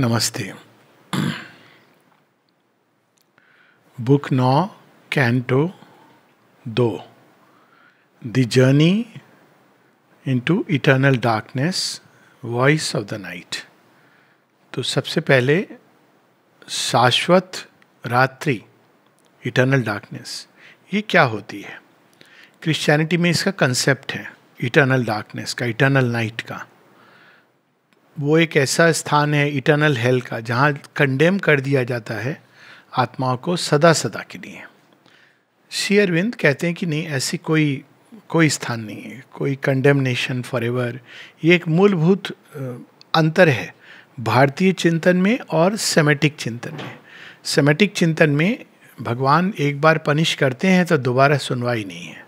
नमस्ते बुक नौ कैंटो दो the journey into eternal darkness voice of the night तो सबसे पहले शाश्वत रात्रि इटर्नल डार्कनेस ये क्या होती है क्रिश्चियनिटी में इसका कंसेप्ट है इटर्नल डार्कनेस का इटर्नल नाइट का वो एक ऐसा स्थान है इटर्नल हेल का जहाँ कंडेम कर दिया जाता है आत्माओं को सदा सदा के लिए श्री अरविंद कहते हैं कि नहीं ऐसी कोई कोई स्थान नहीं है कोई कंडेमनेशन फॉर एवर ये एक मूलभूत अंतर है भारतीय चिंतन में और सेमेटिक चिंतन में सेमेटिक चिंतन में भगवान एक बार पनिश करते हैं तो दोबारा सुनवाई नहीं है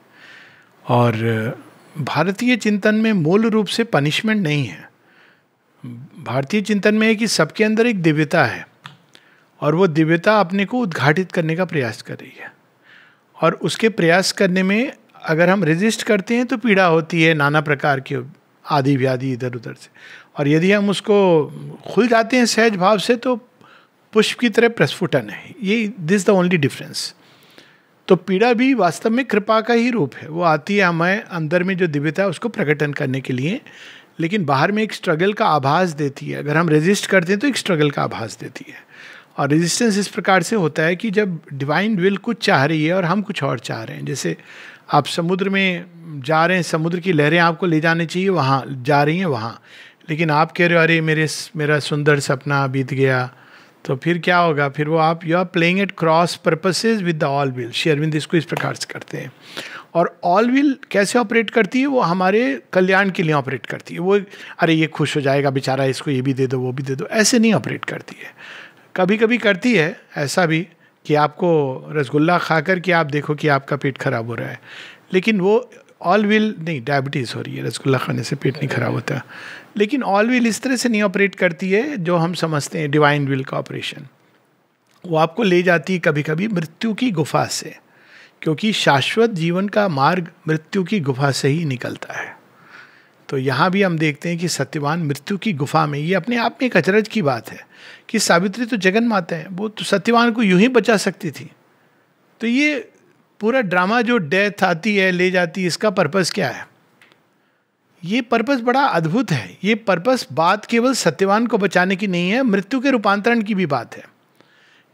और भारतीय चिंतन में मूल रूप से पनिशमेंट नहीं है भारतीय चिंतन में है कि सबके अंदर एक दिव्यता है और वो दिव्यता अपने को उद्घाटित करने का प्रयास कर रही है और उसके प्रयास करने में अगर हम रेजिस्ट करते हैं तो पीड़ा होती है नाना प्रकार के आदि व्याधि इधर उधर से और यदि हम उसको खुल जाते हैं सहज भाव से तो पुष्प की तरह प्रस्फुटन है ये दिस द ओनली डिफरेंस तो पीड़ा भी वास्तव में कृपा का ही रूप है वो आती है हमें अंदर में जो दिव्यता है उसको प्रकटन करने के लिए लेकिन बाहर में एक स्ट्रगल का आभास देती है अगर हम रेजिस्ट करते हैं तो एक स्ट्रगल का आभास देती है और रेजिस्टेंस इस प्रकार से होता है कि जब डिवाइन विल कुछ चाह रही है और हम कुछ और चाह रहे हैं जैसे आप समुद्र में जा रहे हैं समुद्र की लहरें आपको ले जाने चाहिए वहाँ जा रही हैं वहाँ लेकिन आप कह रहे हो अरे मेरे मेरा सुंदर सपना बीत गया तो फिर क्या होगा फिर वो आप you are playing at cross purposes with the all will शेयरविंद इसको इस प्रकार से करते हैं और ऑल विल कैसे ऑपरेट करती है वो हमारे कल्याण के लिए ऑपरेट करती है वो अरे ये खुश हो जाएगा बेचारा इसको ये भी दे दो वो भी दे दो ऐसे नहीं ऑपरेट करती है कभी कभी करती है ऐसा भी कि आपको रसगुल्ला खा कर के आप देखो कि आपका पेट खराब हो रहा है लेकिन वो ऑल विल नहीं डायबिटीज़ हो रही है रसगुल्ला खाने से पेट नहीं खराब होता लेकिन ऑल विल इस तरह से नहीं ऑपरेट करती है जो हम समझते हैं डिवाइन विल का ऑपरेशन वो आपको ले जाती है कभी कभी मृत्यु की गुफा से क्योंकि शाश्वत जीवन का मार्ग मृत्यु की गुफा से ही निकलता है तो यहाँ भी हम देखते हैं कि सत्यवान मृत्यु की गुफा में ये अपने आप में एक अचरज की बात है कि सावित्री तो जगन माता है वो तो सत्यवान को यूं ही बचा सकती थी तो ये पूरा ड्रामा जो डेथ आती है ले जाती है इसका पर्पज़ क्या है ये पर्पज़ बड़ा अद्भुत है ये पर्पज़ बात केवल सत्यवान को बचाने की नहीं है मृत्यु के रूपांतरण की भी बात है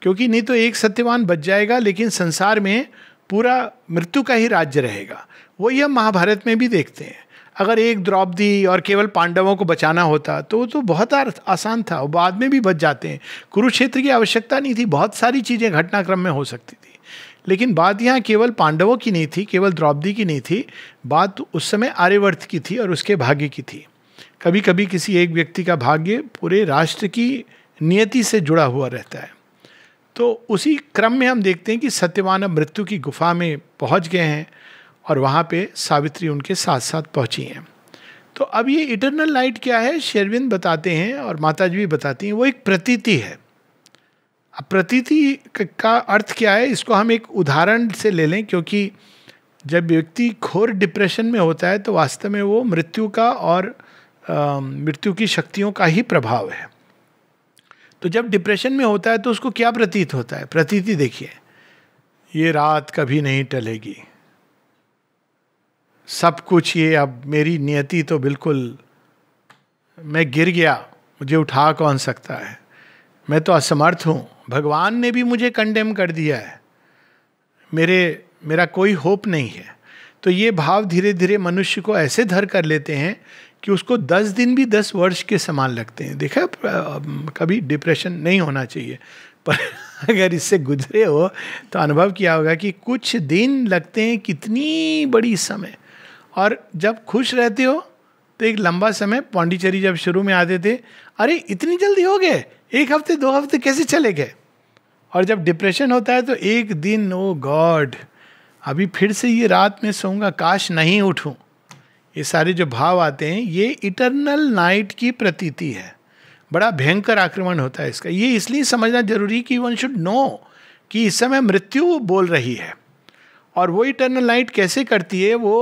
क्योंकि नहीं तो एक सत्यवान बच जाएगा लेकिन संसार में पूरा मृत्यु का ही राज्य रहेगा वही हम महाभारत में भी देखते हैं अगर एक द्रौपदी और केवल पांडवों को बचाना होता तो वो तो बहुत आसान था वो बाद में भी बच जाते हैं कुरुक्षेत्र की आवश्यकता नहीं थी बहुत सारी चीज़ें घटनाक्रम में हो सकती थी लेकिन बात यहाँ केवल पांडवों की नहीं थी केवल द्रौपदी की नहीं थी बात उस समय आर्यवर्त की थी और उसके भाग्य की थी कभी कभी किसी एक व्यक्ति का भाग्य पूरे राष्ट्र की नियति से जुड़ा हुआ रहता है तो उसी क्रम में हम देखते हैं कि सत्यवान अब मृत्यु की गुफा में पहुंच गए हैं और वहाँ पे सावित्री उनके साथ साथ पहुँची हैं तो अब ये इटरनल लाइट क्या है शेरविंद बताते हैं और माता जी भी बताती हैं वो एक प्रतीति है अब प्रतीति का अर्थ क्या है इसको हम एक उदाहरण से ले लें क्योंकि जब व्यक्ति घोर डिप्रेशन में होता है तो वास्तव में वो मृत्यु का और मृत्यु की शक्तियों का ही प्रभाव है तो जब डिप्रेशन में होता है तो उसको क्या प्रतीत होता है प्रतीति देखिए ये रात कभी नहीं टलेगी सब कुछ ये अब मेरी नियति तो बिल्कुल मैं गिर गया मुझे उठा कौन सकता है मैं तो असमर्थ हूँ भगवान ने भी मुझे कंडेम कर दिया है मेरे मेरा कोई होप नहीं है तो ये भाव धीरे धीरे मनुष्य को ऐसे धर कर लेते हैं कि उसको दस दिन भी दस वर्ष के समान लगते हैं देखा कभी डिप्रेशन नहीं होना चाहिए पर अगर इससे गुजरे हो तो अनुभव किया होगा कि कुछ दिन लगते हैं कितनी बड़ी समय और जब खुश रहते हो तो एक लंबा समय पौंडीचेरी जब शुरू में आते थे अरे इतनी जल्दी हो गए एक हफ्ते दो हफ्ते कैसे चले गए और जब डिप्रेशन होता है तो एक दिन ओ oh गॉड अभी फिर से ये रात में सोऊंगा काश नहीं उठूं ये सारे जो भाव आते हैं ये इटरनल नाइट की प्रतीति है बड़ा भयंकर आक्रमण होता है इसका ये इसलिए समझना जरूरी कि वन शुड नो कि इस समय मृत्यु बोल रही है और वो इटरनल नाइट कैसे करती है वो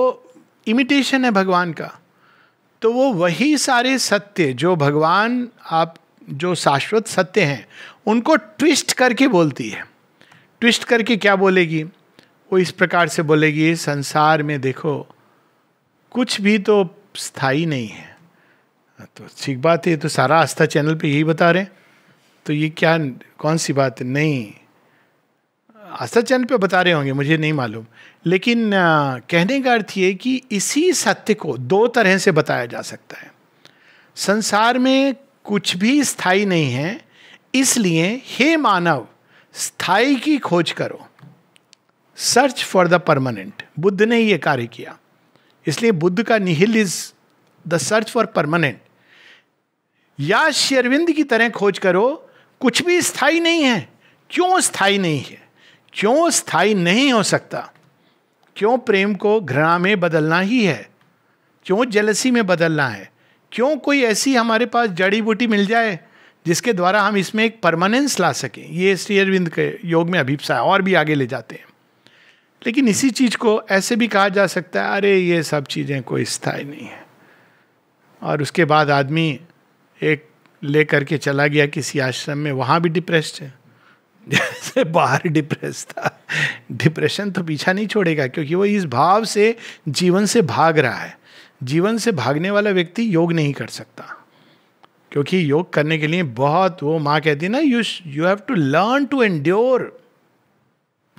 इमिटेशन है भगवान का तो वो वही सारे सत्य जो भगवान आप जो शाश्वत सत्य हैं उनको ट्विस्ट करके बोलती है ट्विस्ट करके क्या बोलेगी वो इस प्रकार से बोलेगी संसार में देखो कुछ भी तो स्थाई नहीं है तो ठीक बात है तो सारा आस्था चैनल पे यही बता रहे तो ये क्या कौन सी बात है? नहीं आस्था चैनल पे बता रहे होंगे मुझे नहीं मालूम लेकिन आ, कहने का अर्थ ये कि इसी सत्य को दो तरह से बताया जा सकता है संसार में कुछ भी स्थाई नहीं है इसलिए हे मानव स्थाई की खोज करो search for the permanent Buddha ने ये कार्य किया इसलिए बुद्ध का nihil is the search for permanent या शेरविंद की तरह खोज करो कुछ भी स्थाई नहीं है क्यों स्थाई नहीं है क्यों स्थाई नहीं हो सकता क्यों प्रेम को घृणा में बदलना ही है क्यों जलसी में बदलना है क्यों कोई ऐसी हमारे पास जड़ी बूटी मिल जाए जिसके द्वारा हम इसमें एक परमानेंस ला सकें ये श्री अरविंद के योग में अभिप्सा है और भी आगे ले जाते हैं लेकिन इसी चीज को ऐसे भी कहा जा सकता है अरे ये सब चीजें कोई स्थायी नहीं है और उसके बाद आदमी एक ले करके चला गया किसी आश्रम में वहाँ भी डिप्रेस्ड है जैसे बाहर डिप्रेस था डिप्रेशन तो पीछा नहीं छोड़ेगा क्योंकि वो इस भाव से जीवन से भाग रहा है जीवन से भागने वाला व्यक्ति योग नहीं कर सकता क्योंकि योग करने के लिए बहुत वो माँ कहती है ना you you have to learn to endure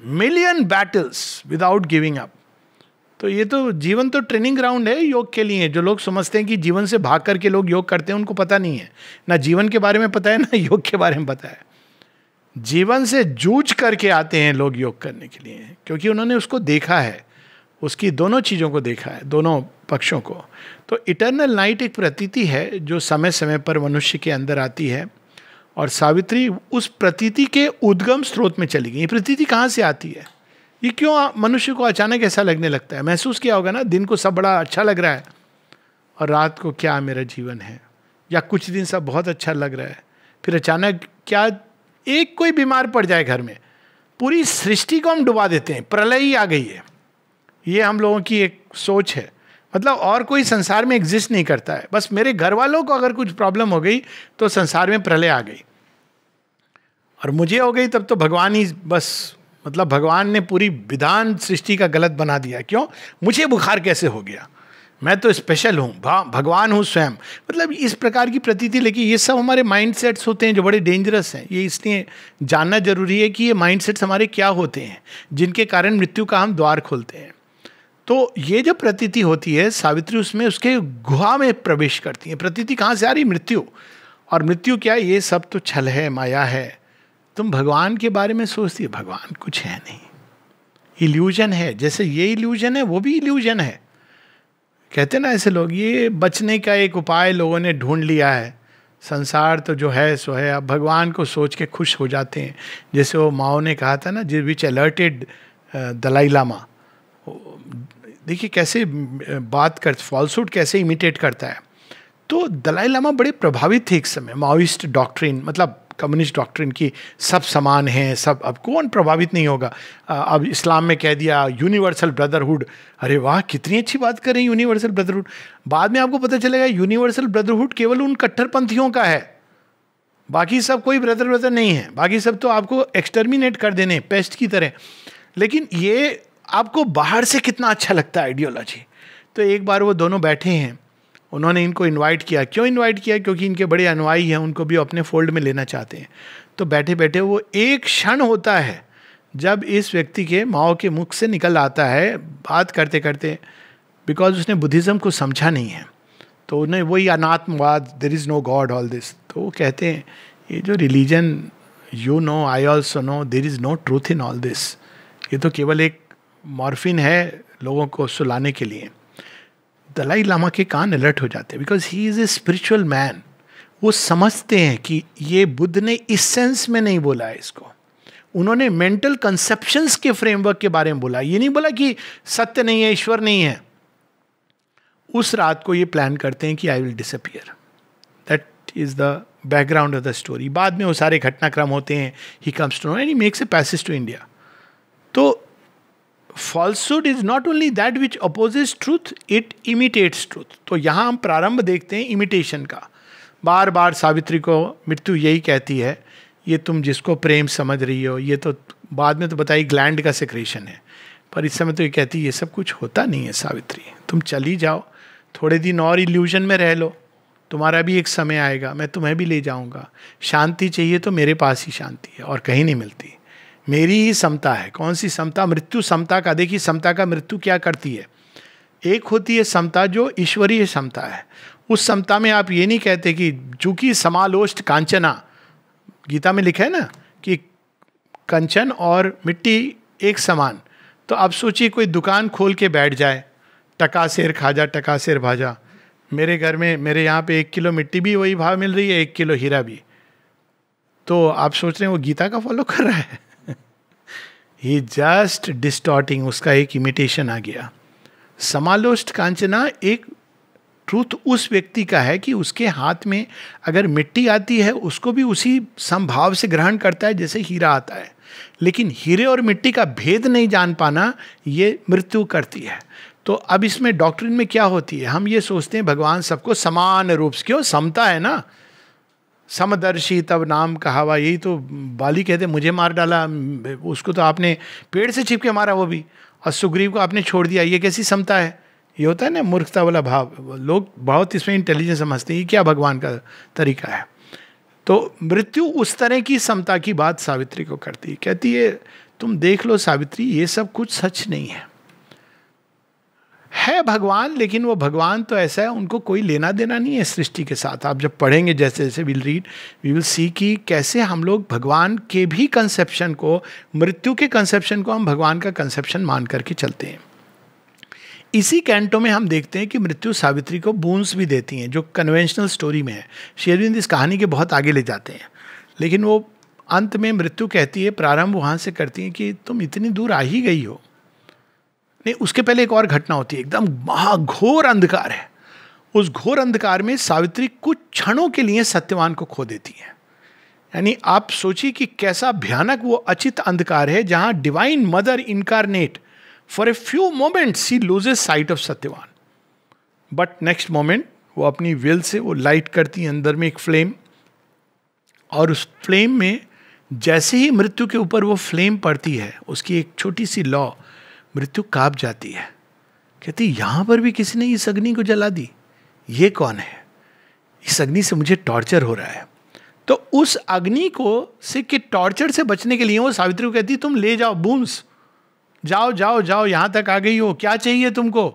million battles without giving up तो ये तो जीवन तो ट्रेनिंग ग्राउंड है योग के लिए जो लोग समझते हैं कि जीवन से भाग करके लोग योग करते हैं उनको पता नहीं है ना जीवन के बारे में पता है ना योग के बारे में पता है जीवन से जूझ करके आते हैं लोग योग करने के लिए क्योंकि उन्होंने उसको देखा है उसकी दोनों चीज़ों को देखा है दोनों पक्षों को तो इटर्नल नाइट एक प्रतीति है जो समय समय पर मनुष्य के अंदर आती है और सावित्री उस प्रतीति के उद्गम स्रोत में चली गई ये प्रतीति कहाँ से आती है ये क्यों मनुष्य को अचानक ऐसा लगने लगता है महसूस किया होगा ना दिन को सब बड़ा अच्छा लग रहा है और रात को क्या मेरा जीवन है या कुछ दिन सब बहुत अच्छा लग रहा है फिर अचानक क्या एक कोई बीमार पड़ जाए घर में पूरी सृष्टि को हम डुबा देते हैं प्रलय ही आ गई है ये हम लोगों की एक सोच है मतलब और कोई संसार में एग्जिस्ट नहीं करता है बस मेरे घर वालों को अगर कुछ प्रॉब्लम हो गई तो संसार में प्रलय आ गई और मुझे हो गई तब तो भगवान ही बस मतलब भगवान ने पूरी विधान सृष्टि का गलत बना दिया क्यों मुझे बुखार कैसे हो गया मैं तो स्पेशल हूँ भगवान हूँ स्वयं मतलब इस प्रकार की प्रतीति लेकिन ये सब हमारे माइंड सेट्स होते हैं जो बड़े डेंजरस हैं ये इसलिए जानना जरूरी है कि ये माइंड सेट्स हमारे क्या होते हैं जिनके कारण मृत्यु का हम द्वार खोलते हैं तो ये जो प्रतीति होती है सावित्री उसमें उसके गुहा में प्रवेश करती है प्रतीति कहाँ से आ रही मृत्यु और मृत्यु क्या है ये सब तो छल है माया है तुम भगवान के बारे में सोचती है भगवान कुछ है नहीं इल्यूजन है जैसे ये इल्यूजन है वो भी इल्यूजन है कहते ना ऐसे लोग ये बचने का एक उपाय लोगों ने ढूंढ लिया है संसार तो जो है सो है अब भगवान को सोच के खुश हो जाते हैं जैसे वो माओ ने कहा था ना जिस विच अलर्टेड दलाई लामा देखिए कैसे बात कर फॉल्सूड कैसे इमिटेट करता है तो दलाई लामा बड़े प्रभावित थे एक समय माओइस्ट डॉक्ट्रिन मतलब कम्युनिस्ट डॉक्ट्रिन की सब समान हैं सब अब कौन प्रभावित नहीं होगा अब इस्लाम में कह दिया यूनिवर्सल ब्रदरहुड अरे वाह कितनी अच्छी बात कर रहे हैं यूनिवर्सल ब्रदरहुड बाद में आपको पता चलेगा यूनिवर्सल ब्रदरहुड केवल उन कट्टरपंथियों का है बाकी सब कोई ब्रदर ब्रदर नहीं है बाकी सब तो आपको एक्सटर्मिनेट कर देने पेस्ट की तरह लेकिन ये आपको बाहर से कितना अच्छा लगता है आइडियोलॉजी तो एक बार वो दोनों बैठे हैं उन्होंने इनको इनवाइट किया क्यों इनवाइट किया क्योंकि इनके बड़े अनुयायी हैं उनको भी अपने फोल्ड में लेना चाहते हैं तो बैठे बैठे वो एक क्षण होता है जब इस व्यक्ति के माओ के मुख से निकल आता है बात करते करते बिकॉज उसने बुद्धिज़्म को समझा नहीं है तो उन्हें वही अनात्मवाद there is no God all this तो वो कहते हैं ये जो religion you know I also know there is no truth in all this ये तो केवल एक मॉर्फिन है लोगों को सुलाने के लिए दलाई लामा के कान अलर्ट हो जाते हैं because he is a spiritual man वो समझते हैं कि ये बुद्ध ने इस सेंस में नहीं बोला है इसको उन्होंने मेंटल कंसेप्शंस के फ्रेमवर्क के बारे में बोला ये नहीं बोला कि सत्य नहीं है ईश्वर नहीं है उस रात को ये प्लान करते हैं कि I will disappear that is the background of the story बाद में वो सारे घटनाक्रम होते हैं he comes to no end he makes a passage to India तो falsehood is not only that which opposes truth it imitates truth तो यहाँ हम प्रारंभ देखते हैं इमिटेशन का बार बार सावित्री को मृत्यु यही कहती है ये तुम जिसको प्रेम समझ रही हो ये तो बाद में तो बताई ग्लैंड का सेक्रेशन है पर इस समय तो ये कहती है ये सब कुछ होता नहीं है सावित्री तुम चली जाओ थोड़े दिन और इल्यूजन में रह लो तुम्हारा भी एक समय आएगा मैं तुम्हें भी ले जाऊंगा शांति चाहिए तो मेरे पास ही शांति है और कहीं नहीं मिलती मेरी ही समता है कौन सी समता मृत्यु समता का देखिए समता का मृत्यु क्या करती है एक होती है समता जो ईश्वरीय समता है उस समता में आप ये नहीं कहते कि चूंकि समालोष्ट कांचना गीता में लिखा है ना कि कंचन और मिट्टी एक समान तो आप सोचिए कोई दुकान खोल के बैठ जाए टका शेर खाजा टका शेर भाजा मेरे घर में मेरे यहाँ पे एक किलो मिट्टी भी वही भाव मिल रही है एक किलो हीरा भी तो आप सोच रहे हैं वो गीता का फॉलो कर रहा है ही जस्ट डिस्टॉर्टिंग उसका एक इमिटेशन आ गया समालोष्ट कांचना एक ट्रूथ उस व्यक्ति का है कि उसके हाथ में अगर मिट्टी आती है उसको भी उसी संभाव से ग्रहण करता है जैसे हीरा आता है लेकिन हीरे और मिट्टी का भेद नहीं जान पाना ये मृत्यु करती है तो अब इसमें डॉक्ट्रिन में क्या होती है हम ये सोचते हैं भगवान सबको समान रूप से क्यों समता है ना समदर्शी तब नाम कहावा यही तो बाली कहते मुझे मार डाला उसको तो आपने पेड़ से छिपके मारा वो भी और सुग्रीव को आपने छोड़ दिया ये कैसी समता है ये होता है ना मूर्खता वाला भाव लोग बहुत इसमें इंटेलिजेंस समझते हैं ये क्या भगवान का तरीका है तो मृत्यु उस तरह की समता की बात सावित्री को करती है कहती है तुम देख लो सावित्री ये सब कुछ सच नहीं है है भगवान लेकिन वो भगवान तो ऐसा है उनको कोई लेना देना नहीं है सृष्टि के साथ आप जब पढ़ेंगे जैसे जैसे will read we will see कि कैसे हम लोग भगवान के भी कंसेप्शन को मृत्यु के कंसेप्शन को हम भगवान का कंसेप्शन मान करके चलते हैं इसी कैंटो में हम देखते हैं कि मृत्यु सावित्री को बूंस भी देती हैं जो कन्वेंशनल स्टोरी में है शेरविंद इस कहानी के बहुत आगे ले जाते हैं लेकिन वो अंत में मृत्यु कहती है प्रारंभ वहाँ से करती है कि तुम इतनी दूर आ ही गई हो नहीं उसके पहले एक और घटना होती है एकदम महाघोर अंधकार है उस घोर अंधकार में सावित्री कुछ क्षणों के लिए सत्यवान को खो देती है यानी आप सोचिए कि कैसा भयानक वो अचित अंधकार है जहां divine mother incarnate for a few moment she loses sight of Satyavan but next moment वो अपनी विल से वो लाइट करती है अंदर में एक फ्लेम और उस फ्लेम में जैसे ही मृत्यु के ऊपर वो फ्लेम पड़ती है उसकी एक छोटी सी लॉ मृत्यु काप जाती है कहती यहां पर भी किसी ने इस अग्नि को जला दी ये कौन है इस अग्नि से मुझे टॉर्चर हो रहा है तो उस अग्नि को से के टॉर्चर से बचने के लिए वो सावित्री को कहती तुम ले जाओ बूम्स जाओ जाओ जाओ यहां तक आ गई हो क्या चाहिए तुमको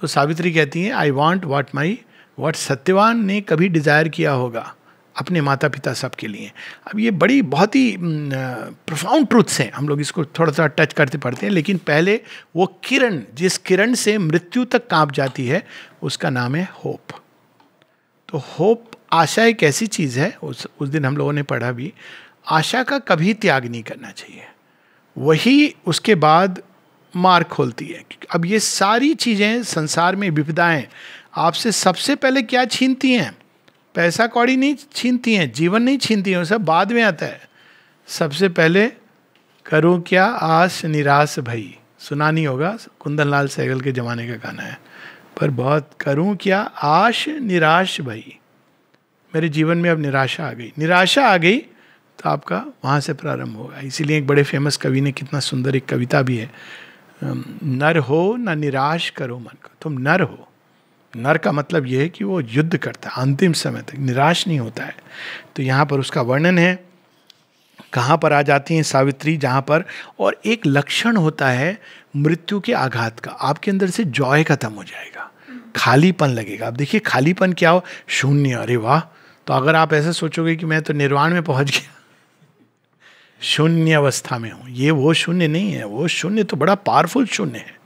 तो सावित्री कहती है I want what my what Satyavan ने कभी डिज़ायर किया होगा अपने माता पिता सबके लिए अब ये बड़ी बहुत ही प्रोफाउंड ट्रूथ्स हैं हम लोग इसको थोड़ा सा टच करते पड़ते हैं लेकिन पहले वो किरण जिस किरण से मृत्यु तक कांप जाती है उसका नाम है होप तो होप आशा एक ऐसी चीज़ है उस उस दिन हम लोगों ने पढ़ा भी आशा का कभी त्याग नहीं करना चाहिए वही उसके बाद मार खोलती है अब ये सारी चीज़ें संसार में विपदाएं आपसे सबसे पहले क्या छीनती हैं पैसा कौड़ी नहीं छीनती हैं जीवन नहीं छीनती हैं सब बाद में आता है सबसे पहले करो क्या आश निराश भई सुना नहीं होगा कुंदन लाल सहगल के ज़माने का गाना है पर बहुत करूं क्या आश निराश भई मेरे जीवन में अब निराशा आ गई निराशा आ गई तो आपका वहाँ से प्रारंभ होगा इसीलिए एक बड़े फेमस कवि ने कितना सुंदर एक कविता भी है नर हो ना निराश करो मन को तुम नर हो नर का मतलब यह है कि वो युद्ध करता है अंतिम समय तक निराश नहीं होता है तो यहाँ पर उसका वर्णन है कहाँ पर आ जाती हैं सावित्री जहाँ पर और एक लक्षण होता है मृत्यु के आघात का आपके अंदर से जॉय खत्म हो जाएगा खालीपन लगेगा आप देखिए खालीपन क्या हो शून्य अरे वाह तो अगर आप ऐसे सोचोगे कि मैं तो निर्वाण में पहुंच गया शून्य अवस्था में हूँ ये वो शून्य नहीं है वो शून्य तो बड़ा पावरफुल शून्य है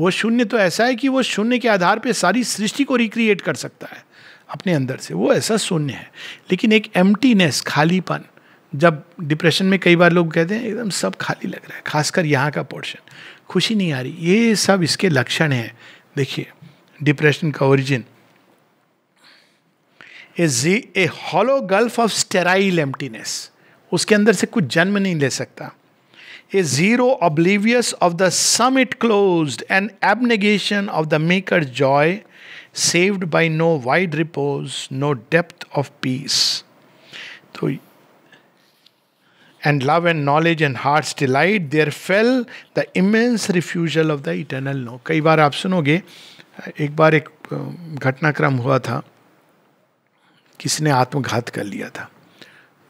वो शून्य तो ऐसा है कि वो शून्य के आधार पे सारी सृष्टि को रिक्रिएट कर सकता है अपने अंदर से वो ऐसा शून्य है लेकिन एक एम्प्टीनेस खालीपन जब डिप्रेशन में कई बार लोग कहते हैं एकदम सब खाली लग रहा है खासकर यहाँ का पोर्शन खुशी नहीं आ रही ये सब इसके लक्षण हैं देखिए डिप्रेशन का origin a hollow gulf of sterile emptiness उसके अंदर से कुछ जन्म नहीं ले सकता a zero oblivious of the sum it close and abnegation of the maker joy saved by no wide repose no depth of peace thought and love and knowledge and heart delight there fell the immense refusal of the eternal no कई बार आप सुनोगे एक बार एक घटनाक्रम हुआ था किसी ने आत्मघात कर लिया था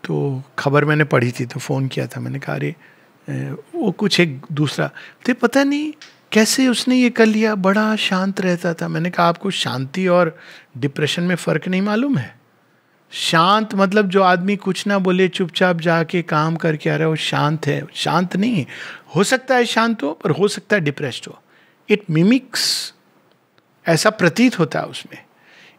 तो खबर मैंने पढ़ी थी तो फ़ोन किया था मैंने कहा अरे वो कुछ एक दूसरा तो पता नहीं कैसे उसने ये कर लिया बड़ा शांत रहता था मैंने कहा आपको शांति और डिप्रेशन में फ़र्क नहीं मालूम है शांत मतलब जो आदमी कुछ ना बोले चुपचाप जाके काम करके आ रहा है वो शांत है शांत नहीं है हो सकता है शांत हो पर हो सकता है डिप्रेस्ड हो इट मिमिक्स ऐसा प्रतीत होता है उसमें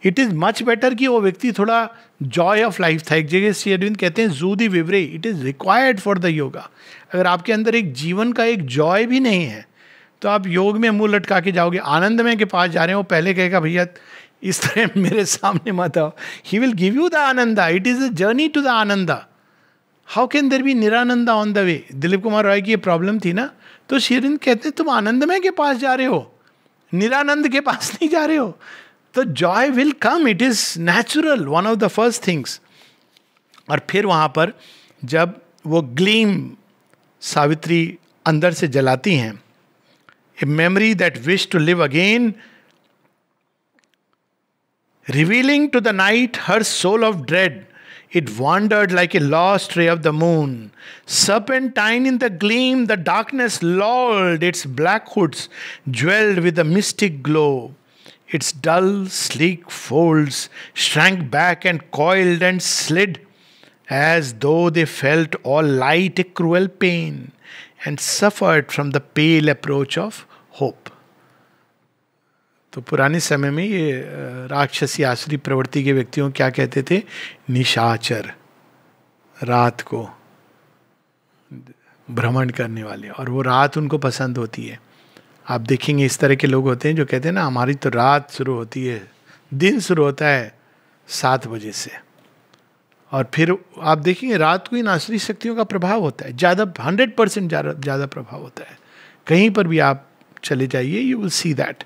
इट इज़ मच बेटर कि वो व्यक्ति थोड़ा जॉय ऑफ लाइफ था एक जगह श्री अरविंद कहते हैं जू दी विवरे it is required for the yoga अगर आपके अंदर एक जीवन का एक जॉय भी नहीं है तो आप योग में मुंह लटका के जाओगे आनंद में के पास जा रहे हो पहले कहेगा भैया इस तरह मेरे सामने मत आओ he will give you the ananda it is a journey to the ananda how can there be nirananda on the way Dilip Kumar Roy की ये प्रॉब्लम थी ना तो शेरिन कहते तुम आनंदमय के पास जा रहे हो निरानंद के पास नहीं जा रहे हो तो joy will come it is natural one of the first things और फिर वहाँ पर जब वो ग्लीम सावित्री अंदर से जलाती हैं a memory that wish to live again revealing to the night her soul of dread it wandered like a lost ray of the moon sup and tine in the gleam the darkness lulled its black hoods jewelled with the mystic glow its dull sleek fold shrank back and coiled and slid as though they felt all light a cruel pain and suffered from the pale approach of hope. तो पुराने समय में ये राक्षसी आश्री प्रवृत्ति के व्यक्तियों क्या कहते थे निशाचर रात को भ्रमण करने वाले और वो रात उनको पसंद होती है आप देखेंगे इस तरह के लोग होते हैं जो कहते हैं ना हमारी तो रात शुरू होती है दिन शुरू होता है सात बजे से और फिर आप देखेंगे रात को इन आश्रय शक्तियों का प्रभाव होता है ज़्यादा हंड्रेड परसेंट ज़्यादा प्रभाव होता है कहीं पर भी आप चले जाइए यू विल सी दैट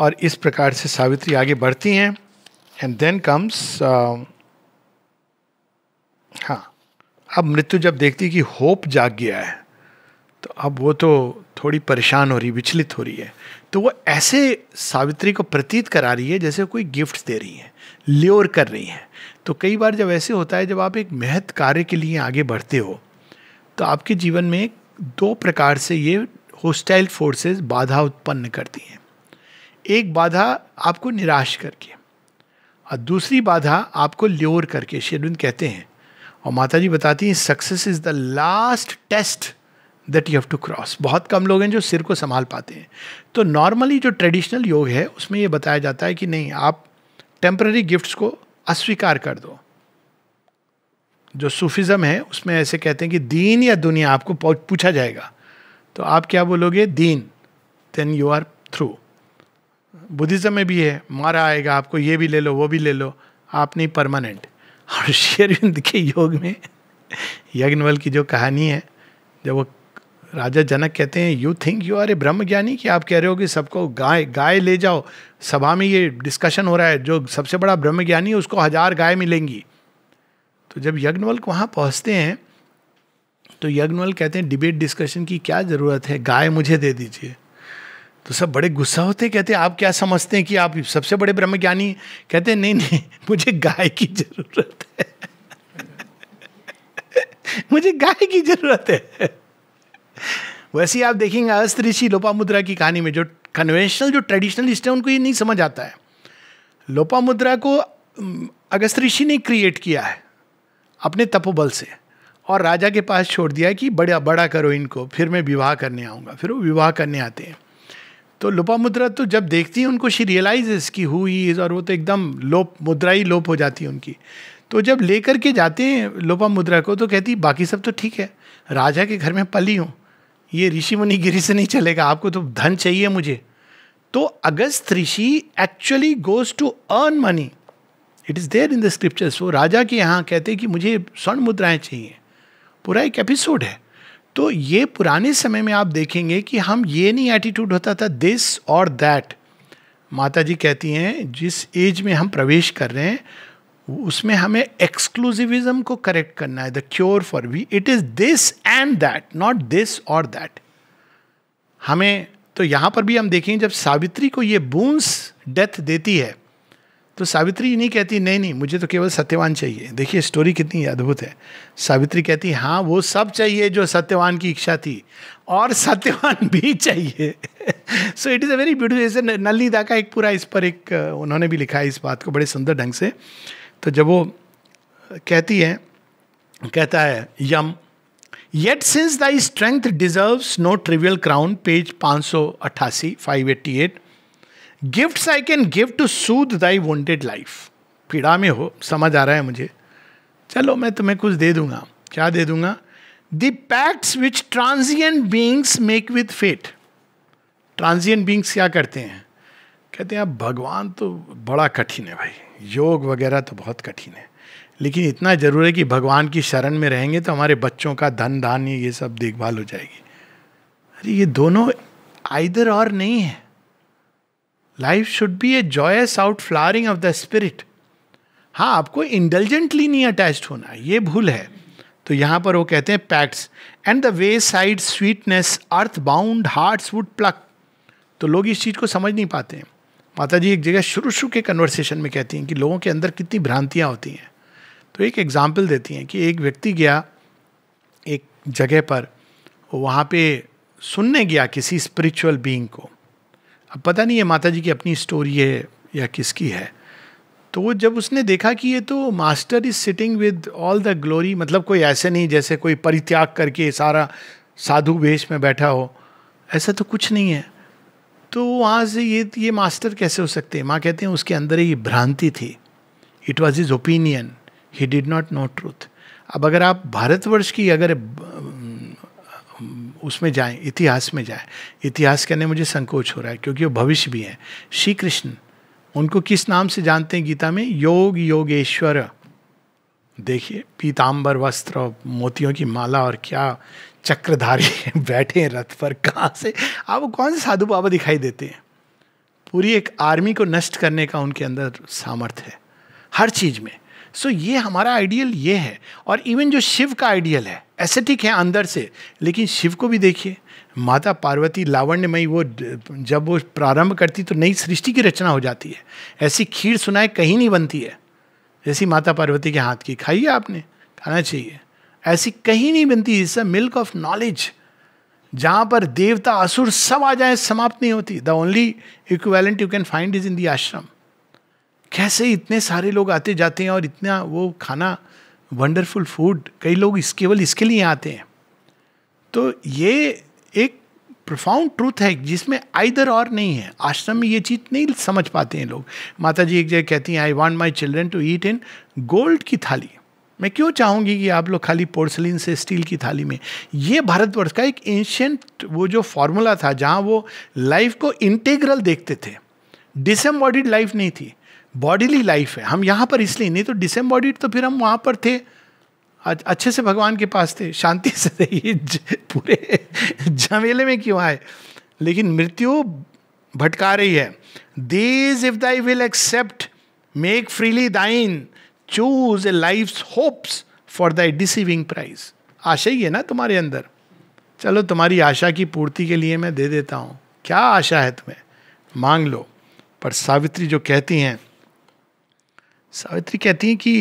और इस प्रकार से सावित्री आगे बढ़ती हैं एंड देन कम्स हाँ अब मृत्यु जब देखती है कि होप जाग गया है तो अब वो तो थोड़ी परेशान हो रही विचलित हो रही है तो वो ऐसे सावित्री को प्रतीत करा रही है जैसे कोई गिफ्ट दे रही है ल्योर कर रही है तो कई बार जब ऐसे होता है जब आप एक महत कार्य के लिए आगे बढ़ते हो तो आपके जीवन में दो प्रकार से ये होस्टाइल फोर्सेस बाधा उत्पन्न करती हैं एक बाधा आपको निराश करके और दूसरी बाधा आपको ल्योर करके शेरविंद कहते हैं और माता जी बताती हैं success is the last test that you have to cross बहुत कम लोग हैं जो सिर को संभाल पाते हैं तो नॉर्मली जो ट्रेडिशनल योग है उसमें यह बताया जाता है कि नहीं आप टेम्प्ररी गिफ्ट्स को अस्वीकार कर दो जो सूफिज्म है उसमें ऐसे कहते हैं कि दीन या दुनिया आपको पूछा जाएगा तो आप क्या बोलोगे दीन then you are through Buddhism में भी है मारा आएगा आपको ये भी ले लो वो भी ले लो आप नहीं परमानेंट और शेरविंद के योग में यज्ञवल की जो कहानी है जब वो राजा जनक कहते हैं you think you are a ब्रह्म ज्ञानी कि आप कह रहे हो कि सबको गाय गाय ले जाओ सभा में ये डिस्कशन हो रहा है जो सबसे बड़ा ब्रह्म ज्ञानी है उसको हजार गाय मिलेंगी तो जब यज्ञवल्क वहाँ पहुँचते हैं तो यज्ञवल्क कहते हैं डिबेट डिस्कशन की क्या ज़रूरत है गाय मुझे दे दीजिए तो सब बड़े गुस्सा होते कहते आप क्या समझते हैं कि आप सबसे बड़े ब्रह्म ज्ञानी कहते नहीं नहीं मुझे गाय की ज़रूरत है मुझे गाय की ज़रूरत है वैसे ही आप देखेंगे अस्त ऋषि लोपामुद्रा की कहानी में जो कन्वेंशनल जो ट्रेडिशनलिस्ट है उनको ये नहीं समझ आता है लोपामुद्रा को अगस्त ऋषि ने क्रिएट किया है अपने तपोबल से और राजा के पास छोड़ दिया कि बड़ा बड़ा करो इनको फिर मैं विवाह करने आऊँगा फिर वो विवाह करने आते हैं तो लोपा मुद्रा तो जब देखती हैं उनको शी रियलाइज की हु इज़ और वो तो एकदम लोप मुद्रा ही लोप हो जाती है उनकी तो जब लेकर के जाते हैं लोपा मुद्रा को तो कहती बाकी सब तो ठीक है राजा के घर में पली हूँ ये ऋषि मुनि गिरी से नहीं चलेगा आपको तो धन चाहिए मुझे तो Agastya rishi actually goes to earn money it is there in the scriptures वो राजा के यहाँ कहते कि मुझे स्वर्ण मुद्राएं चाहिए पूरा एक एपिसोड है तो ये पुराने समय में आप देखेंगे कि हम ये नहीं एटीट्यूड होता था दिस और दैट माता जी कहती हैं जिस एज में हम प्रवेश कर रहे हैं उसमें हमें एक्सक्लूसिविज्म को करेक्ट करना है the cure for we it is this and that not this और दैट हमें तो यहां पर भी हम देखें जब सावित्री को ये बूंस डेथ देती है तो सावित्री नहीं कहती नहीं नहीं मुझे तो केवल सत्यवान चाहिए देखिए स्टोरी कितनी अद्भुत है सावित्री कहती हाँ वो सब चाहिए जो सत्यवान की इच्छा थी और सत्यवान भी चाहिए so it is a very beautiful जैसे नलनीदा का एक पूरा इस पर एक उन्होंने भी लिखा है इस बात को बड़े सुंदर ढंग से तो जब वो कहती है कहता है Yama yet since thy strength deserve no trivial crown page पाँच सौ अट्ठासी five eighty eight gift I can give to soothe thy wanted life पीड़ा में हो समझ आ रहा है मुझे चलो मैं तुम्हें कुछ दे दूंगा क्या दे दूंगा दैक्ट्स which transient beings make with fate transient beings क्या करते हैं कहते हैं अब भगवान तो बड़ा कठिन है भाई योग वगैरह तो बहुत कठिन है लेकिन इतना जरूर है कि भगवान की शरण में रहेंगे तो हमारे बच्चों का धन धान ये सब देखभाल हो जाएगी अरे ये दोनों आइदर और नहीं है life should be a joyous out flowering of the spirit हाँ आपको इंटेलिजेंटली नहीं अटैच होना ये भूल है तो यहाँ पर वो कहते हैं pacts and the wayside sweetness earth bound hearts would pluck तो लोग इस चीज़ को समझ नहीं पाते हैं माता जी एक जगह शुरू शुरू के कन्वर्सेशन में कहती हैं कि लोगों के अंदर कितनी भ्रांतियाँ होती हैं तो एक एग्जाम्पल देती हैं कि एक व्यक्ति गया एक जगह पर वहाँ पे सुनने गया किसी स्पिरिचुअल बीइंग को अब पता नहीं है माता जी की अपनी स्टोरी है या किसकी है तो वो जब उसने देखा कि ये तो master is sitting with all the glory मतलब कोई ऐसे नहीं जैसे कोई परित्याग करके सारा साधु वेश में बैठा हो ऐसा तो कुछ नहीं है तो वहाँ से ये ये मास्टर कैसे हो सकते हैं माँ कहते हैं उसके अंदर ही भ्रांति थी it was is opinion he did not know truth अब अगर आप भारतवर्ष की अगर उसमें जाएं इतिहास में जाएं इतिहास कहने मुझे संकोच हो रहा है क्योंकि वो भविष्य भी हैं श्री कृष्ण उनको किस नाम से जानते हैं गीता में योग योगेश्वर देखिए पीताम्बर वस्त्र मोतियों की माला और क्या चक्रधारी बैठे हैं रथ पर कहाँ से आपको कौन से साधु बाबा दिखाई देते हैं पूरी एक आर्मी को नष्ट करने का उनके अंदर सामर्थ्य है हर चीज में सो so, ये हमारा आइडियल ये है और इवन जो शिव का आइडियल है एसेटिक है अंदर से लेकिन शिव को भी देखिए माता पार्वती लावण्यमयी वो जब वो प्रारंभ करती तो नई सृष्टि की रचना हो जाती है ऐसी खीर सुनाए कहीं नहीं बनती है जैसी माता पार्वती के हाथ की खाइए आपने खाना चाहिए ऐसी कहीं नहीं बनती is a milk of knowledge जहां पर देवता असुर सब आ जाए समाप्त नहीं होती the only equivalent you can find is in the ashram कैसे इतने सारे लोग आते जाते हैं और इतना वो खाना वंडरफुल फूड कई लोग इस केवल इसके लिए आते हैं तो ये एक प्रोफाउंड ट्रूथ है जिसमें आइदर और नहीं है आश्रम में ये चीज़ नहीं समझ पाते हैं लोग माता जी एक जगह कहती हैं I want my children to eat in gold की थाली मैं क्यों चाहूंगी कि आप लोग खाली पोर्सलिन से स्टील की थाली में ये भारतवर्ष का एक एंशियंट वो जो फॉर्मूला था जहाँ वो लाइफ को इंटेग्रल देखते थे डिसम्बॉडीड लाइफ नहीं थी बॉडीली लाइफ है हम यहाँ पर इसलिए नहीं तो डिसम्बॉडीड तो फिर हम वहाँ पर थे अच्छे से भगवान के पास थे शांति से रहिए पूरे झमेले में क्यों आए लेकिन मृत्यु भटका रही है these if thy will accept make freely thine choose a life hopes for thy deceiving prize आशा ही है ना तुम्हारे अंदर चलो तुम्हारी आशा की पूर्ति के लिए मैं दे देता हूँ क्या आशा है तुम्हें मांग लो पर सावित्री जो कहती हैं सावित्री कहती हैं कि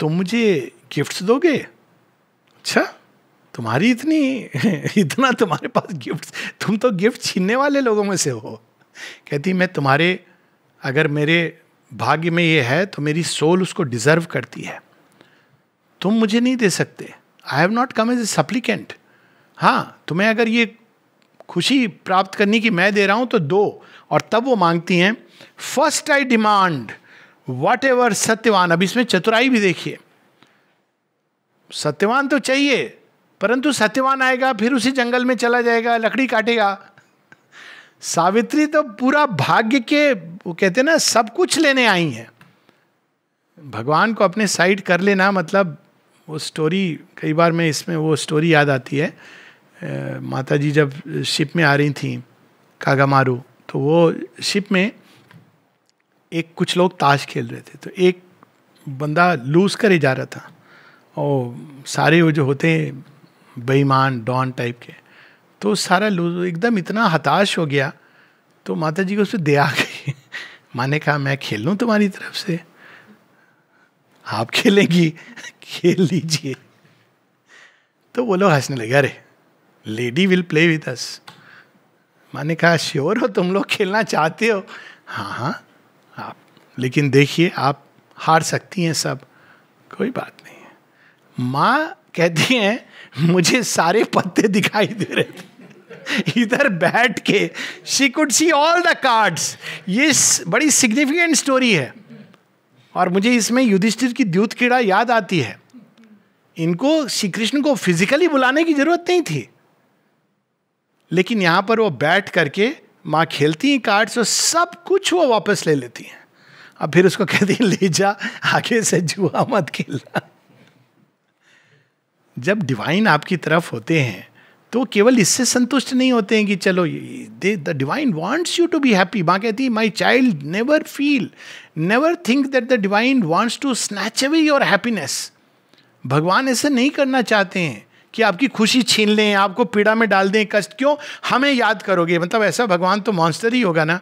तुम मुझे गिफ्ट्स दोगे अच्छा तुम्हारी इतनी इतना तुम्हारे पास गिफ्ट तुम तो गिफ्ट छीनने वाले लोगों में से हो कहती मैं तुम्हारे अगर मेरे भाग्य में ये है तो मेरी सोल उसको डिजर्व करती है तुम मुझे नहीं दे सकते I have not come as a supplicant हाँ तुम्हें अगर ये खुशी प्राप्त करने की मैं दे रहा हूं तो दो और तब वो मांगती हैं first I demand whatever Satyavan अब इसमें चतुराई भी देखिए सत्यवान तो चाहिए परंतु सत्यवान आएगा फिर उसी जंगल में चला जाएगा लकड़ी काटेगा सावित्री तो पूरा भाग्य के वो कहते हैं ना सब कुछ लेने आई हैं भगवान को अपने साइड कर लेना मतलब वो स्टोरी कई बार मैं इसमें वो स्टोरी याद आती है माता जी जब शिप में आ रही थी कागामारू तो वो शिप में एक कुछ लोग ताश खेल रहे थे तो एक बंदा लूज करे जा रहा था और सारे वो जो होते हैं बेईमान डॉन टाइप के तो सारा एकदम इतना हताश हो गया तो माता जी को दे आ गई माने कहा मैं खेल लूँ तुम्हारी तरफ से आप खेलेंगी खेल लीजिए तो वो लोग हंसने लगे अरे lady will play with us माने कहा श्योर हो तुम लोग खेलना चाहते हो हाँ हाँ आप लेकिन देखिए आप हार सकती हैं सब कोई बात नहीं माँ कहती हैं मुझे सारे पत्ते दिखाई दे रहे थे इधर बैठ के she could see all the cards ये बड़ी सिग्निफिकेंट स्टोरी है और मुझे इसमें युधिष्ठिर की द्यूत क्रीड़ा याद आती है इनको श्री कृष्ण को फिजिकली बुलाने की जरूरत नहीं थी लेकिन यहां पर वो बैठ करके माँ खेलती हैं कार्ड्स और सब कुछ वो वापस ले लेती हैं अब फिर उसको कहती है ले जा आगे से जुआ मत खेलना जब डिवाइन आपकी तरफ होते हैं तो केवल इससे संतुष्ट नहीं होते हैं कि चलो दे the divine wants you to be happy माँ कहती है my child never feel never think that the divine wants to snatch away your happiness भगवान ऐसे नहीं करना चाहते हैं कि आपकी खुशी छीन लें आपको पीड़ा में डाल दें कष्ट क्यों हमें याद करोगे मतलब ऐसा भगवान तो मॉन्स्टर ही होगा ना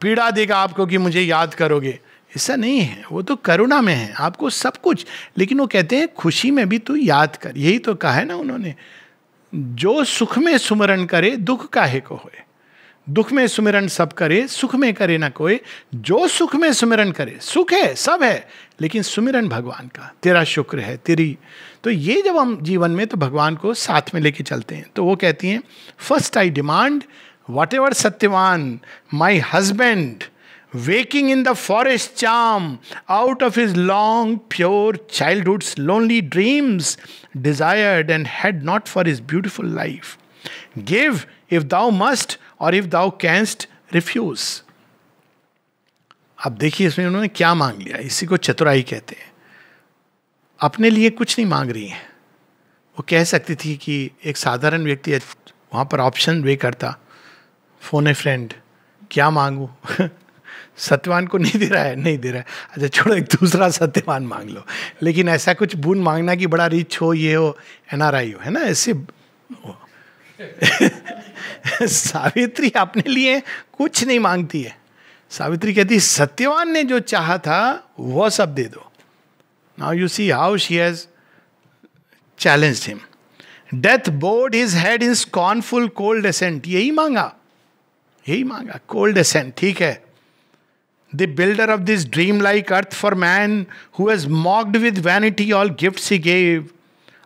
पीड़ा देगा आपको कि मुझे याद करोगे ऐसा नहीं है वो तो करुणा में है आपको सब कुछ लेकिन वो कहते हैं खुशी में भी तू याद कर यही तो कहा है ना उन्होंने जो सुख में सुमरण करे दुख काहे को होए दुख में सुमिरन सब करे सुख में करे ना कोई जो सुख में सुमिरन करे सुख है सब है लेकिन सुमिरन भगवान का तेरा शुक्र है तेरी तो ये जब हम जीवन में तो भगवान को साथ में लेके चलते हैं तो वो कहती हैं first I demand whatever Satyavan my husband waking in the forest charm out of his long, pure childhood's lonely dreams, desired and had not for his beautiful life. Give if thou must और if thou canst refuse अब देखिए इसमें उन्होंने क्या मांग लिया इसी को चतुराई कहते हैं अपने लिए कुछ नहीं मांग रही हैं वो कह सकती थी कि एक साधारण व्यक्ति वहाँ पर ऑप्शन वे करता फोन ए फ्रेंड क्या मांगू सत्यवान को नहीं दे रहा है नहीं दे रहा है अच्छा छोड़ो एक दूसरा सत्यवान मांग लो लेकिन ऐसा कुछ बूंद मांगना कि बड़ा रिच हो ये हो एन आर आई हो है ना ऐसे सावित्री अपने लिए कुछ नहीं मांगती है सावित्री कहती सत्यवान ने जो चाहा था वह सब दे दो now you see how she has challenge him death bowed his head in scornful cold assent यही मांगा यही मांगा कोल्ड एसेंट ठीक है the builder of this dreamlike earth for man, who has mocked with vanity all gifts he gave,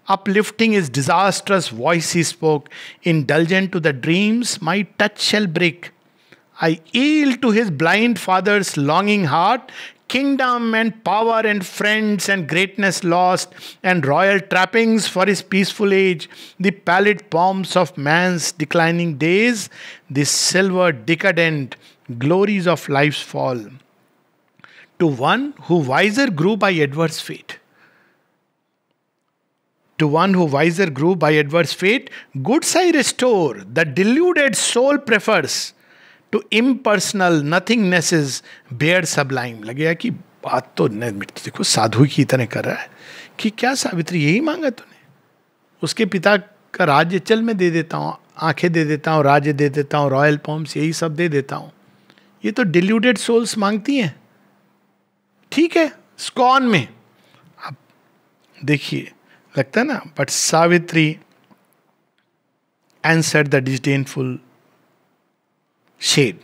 uplifting his disastrous voice he spoke, indulgent to the dreams my touch shall break. I yield to his blind father's longing heart, kingdom and power and friends and greatness lost, and royal trappings for his peaceful age, the pallid palms of man's declining days, the silver decadent glories of life's fall to one who wiser grew by adverse fate. To one who wiser grew by adverse fate, goods I restore, the deluded soul prefers to impersonal nothingness's bare sublime. लगेगा कि बात तो देखो साधु की तरह कर रहा है कि क्या सावित्री यही मांगा तूने उसके पिता का राज्य चल मैं दे देता हूँ आंखें दे देता हूँ राज्य दे देता हूँ रॉयल पॉम्स यही सब दे देता हूँ ये तो डिल्यूटेड सोल्स मांगती हैं ठीक है स्कॉन में आप देखिए लगता है ना but Savitri answer the disdainful shade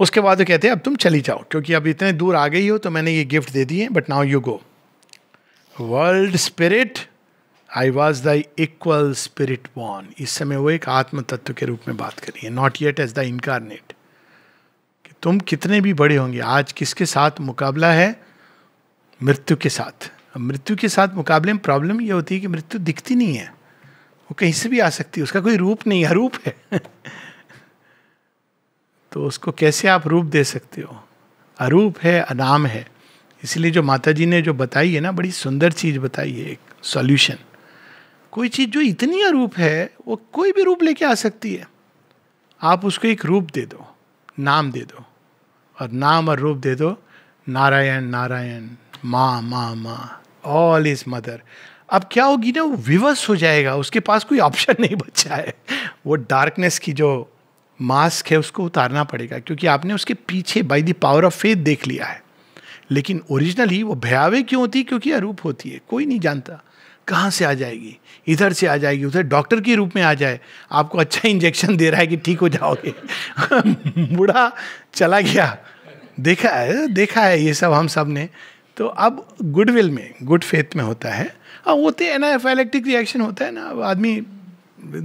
उसके बाद वो कहते हैं अब तुम चली जाओ क्योंकि अब इतने दूर आ गई हो तो मैंने ये गिफ्ट दे दिए but now you go world spirit I was the equal spirit born इस समय वो एक आत्म तत्व के रूप में बात करी है not yet as the incarnate तुम कितने भी बड़े होंगे आज किसके साथ मुकाबला है मृत्यु के साथ मृत्यु के साथ मुकाबले में प्रॉब्लम यह होती है कि मृत्यु दिखती नहीं है वो कहीं से भी आ सकती है उसका कोई रूप नहीं अरूप है तो उसको कैसे आप रूप दे सकते हो अरूप है अनाम है इसलिए जो माता जी ने जो बताई है ना बड़ी सुंदर चीज़ बताई है एक सॉल्यूशन कोई चीज़ जो इतनी अरूप है वो कोई भी रूप लेके आ सकती है आप उसको एक रूप दे दो नाम दे दो और नाम और रूप दे दो नारायण नारायण माँ माँ माँ ऑल इज मदर अब क्या होगी ना वो विवश हो जाएगा उसके पास कोई ऑप्शन नहीं बचा है वो डार्कनेस की जो मास्क है उसको उतारना पड़ेगा क्योंकि आपने उसके पीछे by the power of faith देख लिया है लेकिन ओरिजिनली वो भयावे क्यों होती है क्योंकि अरूप होती है कोई नहीं जानता कहाँ से आ जाएगी इधर से आ जाएगी उधर डॉक्टर के रूप में आ जाए आपको अच्छा इंजेक्शन दे रहा है कि ठीक हो जाओगे बूढ़ा चला गया देखा है देखा है ये सब हम सब ने तो अब गुडविल में गुड फेथ में होता है अब हाँ, होते तो हैं ना एफाइलेक्टिक रिएक्शन होता है ना अब आदमी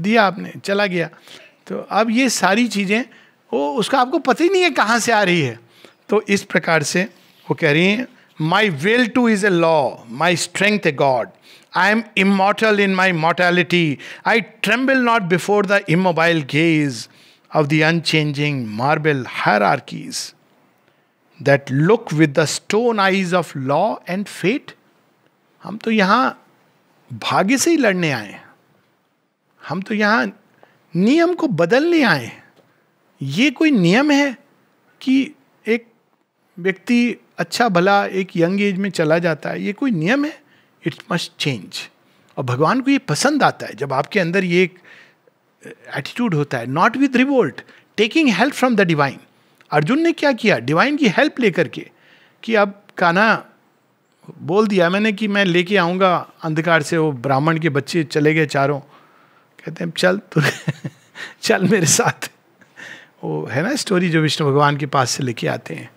दिया आपने चला गया तो अब ये सारी चीज़ें वो उसका आपको पता ही नहीं है कहाँ से आ रही है तो इस प्रकार से वो कह रही हैं My will to is a law, my strength a God. I am immortal in my mortality. I tremble not before the immobile gaze of the unchanging marble hierarchies that look with the stone eyes of law and fate. हम तो यहाँ भाग्य से ही लड़ने आए हैं हम तो यहाँ नियम को बदलने आए हैं ये कोई नियम है कि एक व्यक्ति अच्छा भला एक यंग एज में चला जाता है ये कोई नियम है इट मस्ट चेंज और भगवान को ये पसंद आता है जब आपके अंदर ये एक एटीट्यूड होता है not with revolt taking help from the divine Arjuna ने क्या किया डिवाइन की हेल्प लेकर के कि अब काना बोल दिया मैंने कि मैं लेके आऊँगा अंधकार से वो ब्राह्मण के बच्चे चले गए चारों कहते हैं चल तो चल मेरे साथ वो है ना स्टोरी जो विष्णु भगवान के पास से लेके आते हैं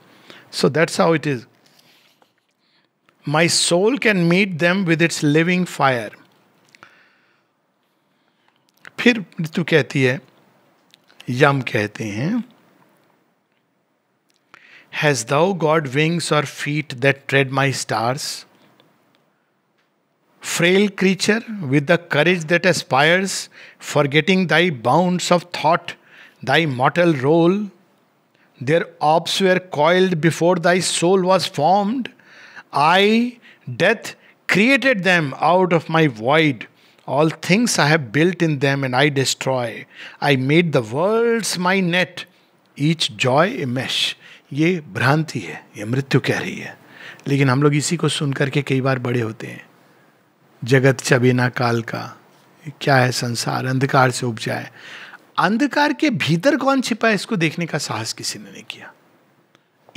So that's how it is. My soul can meet them with its living fire. फिर मृत्यु कहती है यम कहते हैं हैज दाउ गॉड विंग्स और feet that tread my stars frail creature with the courage that aspires, forgetting thy bounds of thought, thy mortal role, their orbs were coiled before thy soul was formed. I, death, created them out of my void. All things I have built in them and I destroy. I made the worlds my net, each joy a mesh. ये भ्रांति है ये मृत्यु कह रही है लेकिन हम लोग इसी को सुन करके कई बार बड़े होते हैं जगत चबेना काल का क्या है संसार अंधकार से उपजा है अंधकार के भीतर कौन छिपा है इसको देखने का साहस किसी ने नहीं किया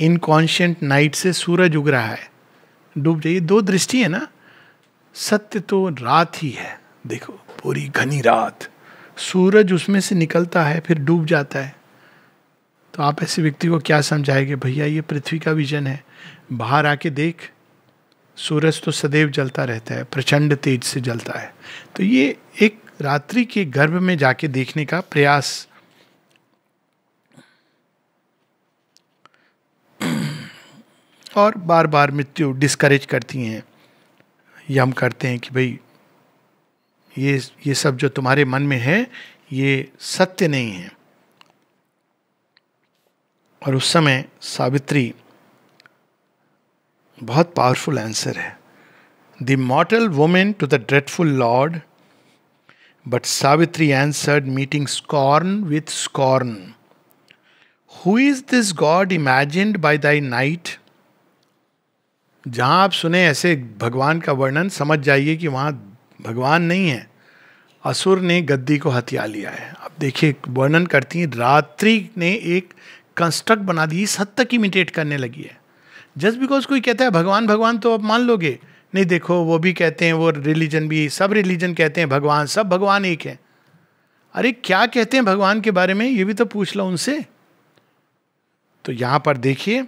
इनकॉन्शियंट नाइट से सूरज उग रहा है डूब जाइए दो दृष्टि है ना सत्य तो रात ही है देखो पूरी घनी रात सूरज उसमें से निकलता है फिर डूब जाता है तो आप ऐसे व्यक्ति को क्या समझाएंगे भैया ये पृथ्वी का विजन है बाहर आके देख सूरज तो सदैव जलता रहता है प्रचंड तेज से जलता है तो ये एक रात्रि के गर्भ में जाके देखने का प्रयास और बार बार मृत्यु डिस्करेज करती हैं ये हम करते हैं कि भाई ये ये सब जो तुम्हारे मन में है ये सत्य नहीं है और उस समय सावित्री बहुत पावरफुल आंसर है the mortal woman to the dreadful lord But Savitri answered, meeting scorn with scorn Who is this God imagined by thy night? जहाँ आप सुने ऐसे भगवान का वर्णन समझ जाइए कि वहाँ भगवान नहीं है असुर ने गद्दी को हथिया लिया है अब देखिए वर्णन करती हैं रात्रि ने एक कंस्ट्रक्ट बना दी इस हद तक इमिटेट करने लगी है जस्ट बिकॉज कोई कहता है भगवान भगवान तो आप मान लोगे नहीं देखो वो भी कहते हैं वो रिलीजन भी सब रिलीजन कहते हैं भगवान सब भगवान एक है अरे क्या कहते हैं भगवान के बारे में ये भी तो पूछ लो उनसे तो यहां पर देखिए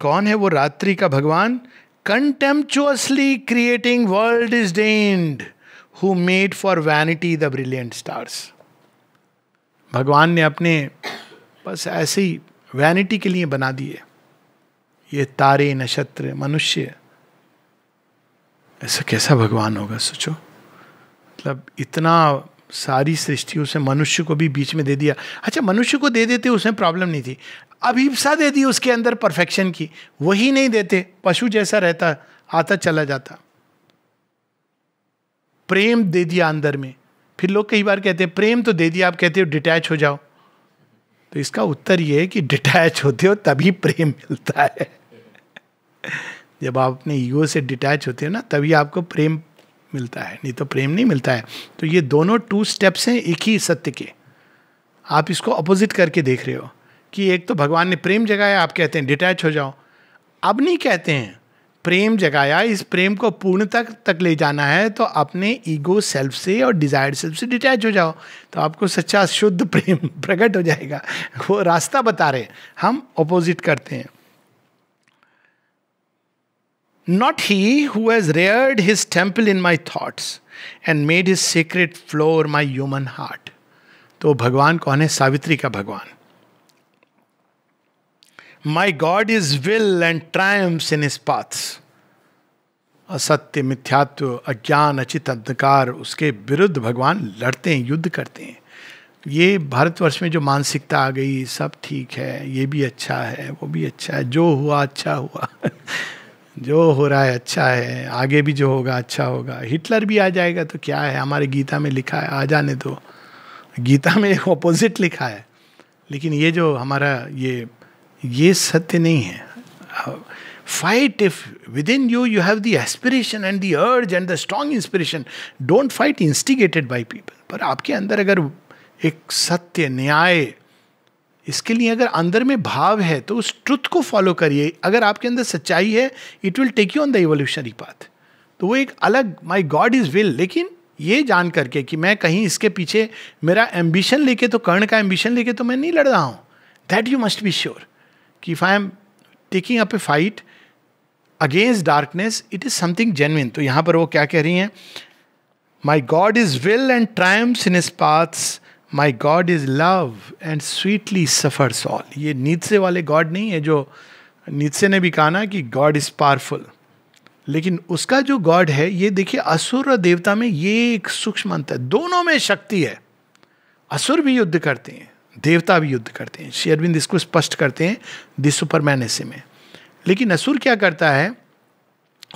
कौन है वो रात्रि का भगवान कंटेम्पचुअसली क्रिएटिंग वर्ल्ड इज डेन्ड who made for vanity the brilliant stars भगवान ने अपने बस ऐसे ही वैनिटी के लिए बना दिए ये तारे नक्षत्र मनुष्य ऐसा कैसा भगवान होगा सोचो मतलब इतना सारी सृष्टि उसने मनुष्य को भी बीच में दे दिया अच्छा मनुष्य को दे देते उसमें प्रॉब्लम नहीं थी अभीपसा दे दी उसके अंदर परफेक्शन की वही नहीं देते पशु जैसा रहता आता चला जाता प्रेम दे दिया अंदर में फिर लोग कई बार कहते हैं प्रेम तो दे दिया आप कहते हो डिटैच हो जाओ तो इसका उत्तर यह है कि डिटैच होते हो तभी प्रेम मिलता है जब आप अपने ईगो से डिटैच होते हो ना तभी आपको प्रेम मिलता है नहीं तो प्रेम नहीं मिलता है तो ये दोनों टू स्टेप्स हैं एक ही सत्य के आप इसको अपोजिट करके देख रहे हो कि एक तो भगवान ने प्रेम जगाया आप कहते हैं डिटैच हो जाओ अब नहीं कहते हैं प्रेम जगाया इस प्रेम को पूर्णता तक, तक ले जाना है तो अपने ईगो सेल्फ से और डिजायर सेल्फ से डिटैच हो जाओ तो आपको सच्चा शुद्ध प्रेम प्रकट हो जाएगा वो रास्ता बता रहे हम अपोजिट करते हैं Not he who has reared his temple in my thoughts and made his sacred floor my human heart. तो भगवान कौन है सावित्री का भगवान my God is will and triumphs in his paths असत्य मिथ्यात्व अज्ञान अचित अंधकार उसके विरुद्ध भगवान लड़ते हैं युद्ध करते हैं ये भारतवर्ष में जो मानसिकता आ गई सब ठीक है ये भी अच्छा है वो भी अच्छा है जो हुआ अच्छा हुआ जो हो रहा है अच्छा है आगे भी जो होगा अच्छा होगा हिटलर भी आ जाएगा तो क्या है हमारे गीता में लिखा है आ जाने तो गीता में ऑपोजिट लिखा है लेकिन ये जो हमारा ये ये सत्य नहीं है fight if within you you have the aspiration and the urge and the strong inspiration don't fight instigated by people पर आपके अंदर अगर एक सत्य न्याय इसके लिए अगर अंदर में भाव है तो उस ट्रुथ को फॉलो करिए अगर आपके अंदर सच्चाई है it will take you on the evolutionary path तो वो एक अलग माई गॉड इज़ विल लेकिन ये जान करके कि मैं कहीं इसके पीछे मेरा एम्बिशन लेके तो कर्ण का एम्बिशन लेके तो मैं नहीं लड़ रहा हूँ that you must be sure कि if I am taking up a fight against darkness it is something genuine तो यहाँ पर वो क्या कह रही हैं my God is will and triumphs in his paths my God is love and sweetly suffers all ये नीचे वाले गॉड नहीं है जो नीचे ने भी कहा ना कि गॉड इज पावरफुल लेकिन उसका जो गॉड है ये देखिए असुर और देवता में ये एक सूक्ष्म अंत है दोनों में शक्ति है असुर भी युद्ध करते हैं देवता भी युद्ध करते हैं अरविंद इसको स्पष्ट करते हैं दि सुपरमैन ऐसे में लेकिन असुर क्या करता है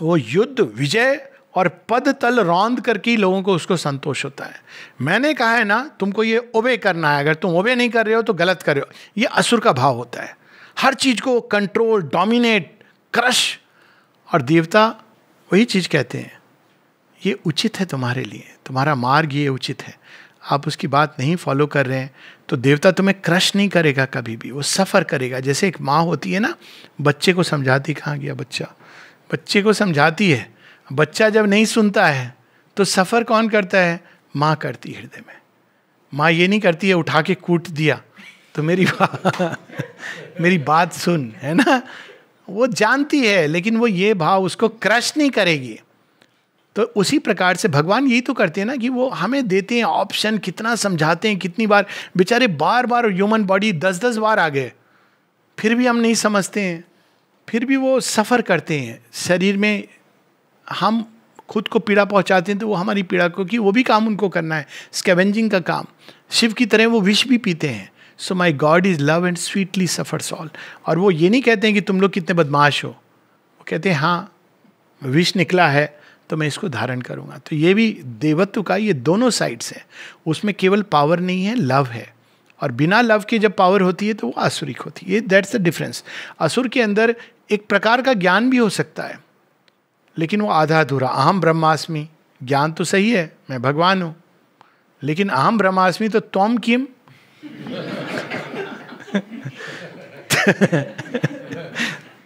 वो युद्ध विजय और पद तल रौंद करके लोगों को उसको संतोष होता है मैंने कहा है ना तुमको ये ओबे करना है अगर तुम ओबे नहीं कर रहे हो तो गलत कर रहे हो ये असुर का भाव होता है हर चीज़ को कंट्रोल डोमिनेट क्रश और देवता वही चीज़ कहते हैं ये उचित है तुम्हारे लिए तुम्हारा मार्ग ये उचित है आप उसकी बात नहीं फॉलो कर रहे हैं तो देवता तुम्हें क्रश नहीं करेगा कभी भी वो सफ़र करेगा जैसे एक माँ होती है ना बच्चे को समझाती कहाँ गया बच्चा बच्चे को समझाती है बच्चा जब नहीं सुनता है तो सफ़र कौन करता है माँ करती हृदय में माँ ये नहीं करती है उठा के कूट दिया तो मेरी बात मेरी बात सुन है ना वो जानती है लेकिन वो ये भाव उसको क्रश नहीं करेगी तो उसी प्रकार से भगवान यही तो करते हैं ना कि वो हमें देते हैं ऑप्शन कितना समझाते हैं कितनी बार बेचारे बार बार ह्यूमन बॉडी दस दस बार आ गए फिर भी हम नहीं समझते हैं फिर भी वो सफ़र करते हैं शरीर में हम खुद को पीड़ा पहुंचाते हैं तो वो हमारी पीड़ा को कि वो भी काम उनको करना है स्केवेंजिंग का काम शिव की तरह वो विष भी पीते हैं so my God is love and sweetly suffers all और वो ये नहीं कहते हैं कि तुम लोग कितने बदमाश हो वो कहते हैं हाँ विष निकला है तो मैं इसको धारण करूँगा तो ये भी देवत्व का ये दोनों साइड्स हैं उसमें केवल पावर नहीं है लव है और बिना लव के जब पावर होती है तो वो आसुरिक होती है दैट्स द डिफरेंस असुर के अंदर एक प्रकार का ज्ञान भी हो सकता है लेकिन वो आधा अधूरा अहम ब्रह्मास्मि ज्ञान तो सही है मैं भगवान हूं लेकिन अहम ब्रह्मास्मि तो तोम किम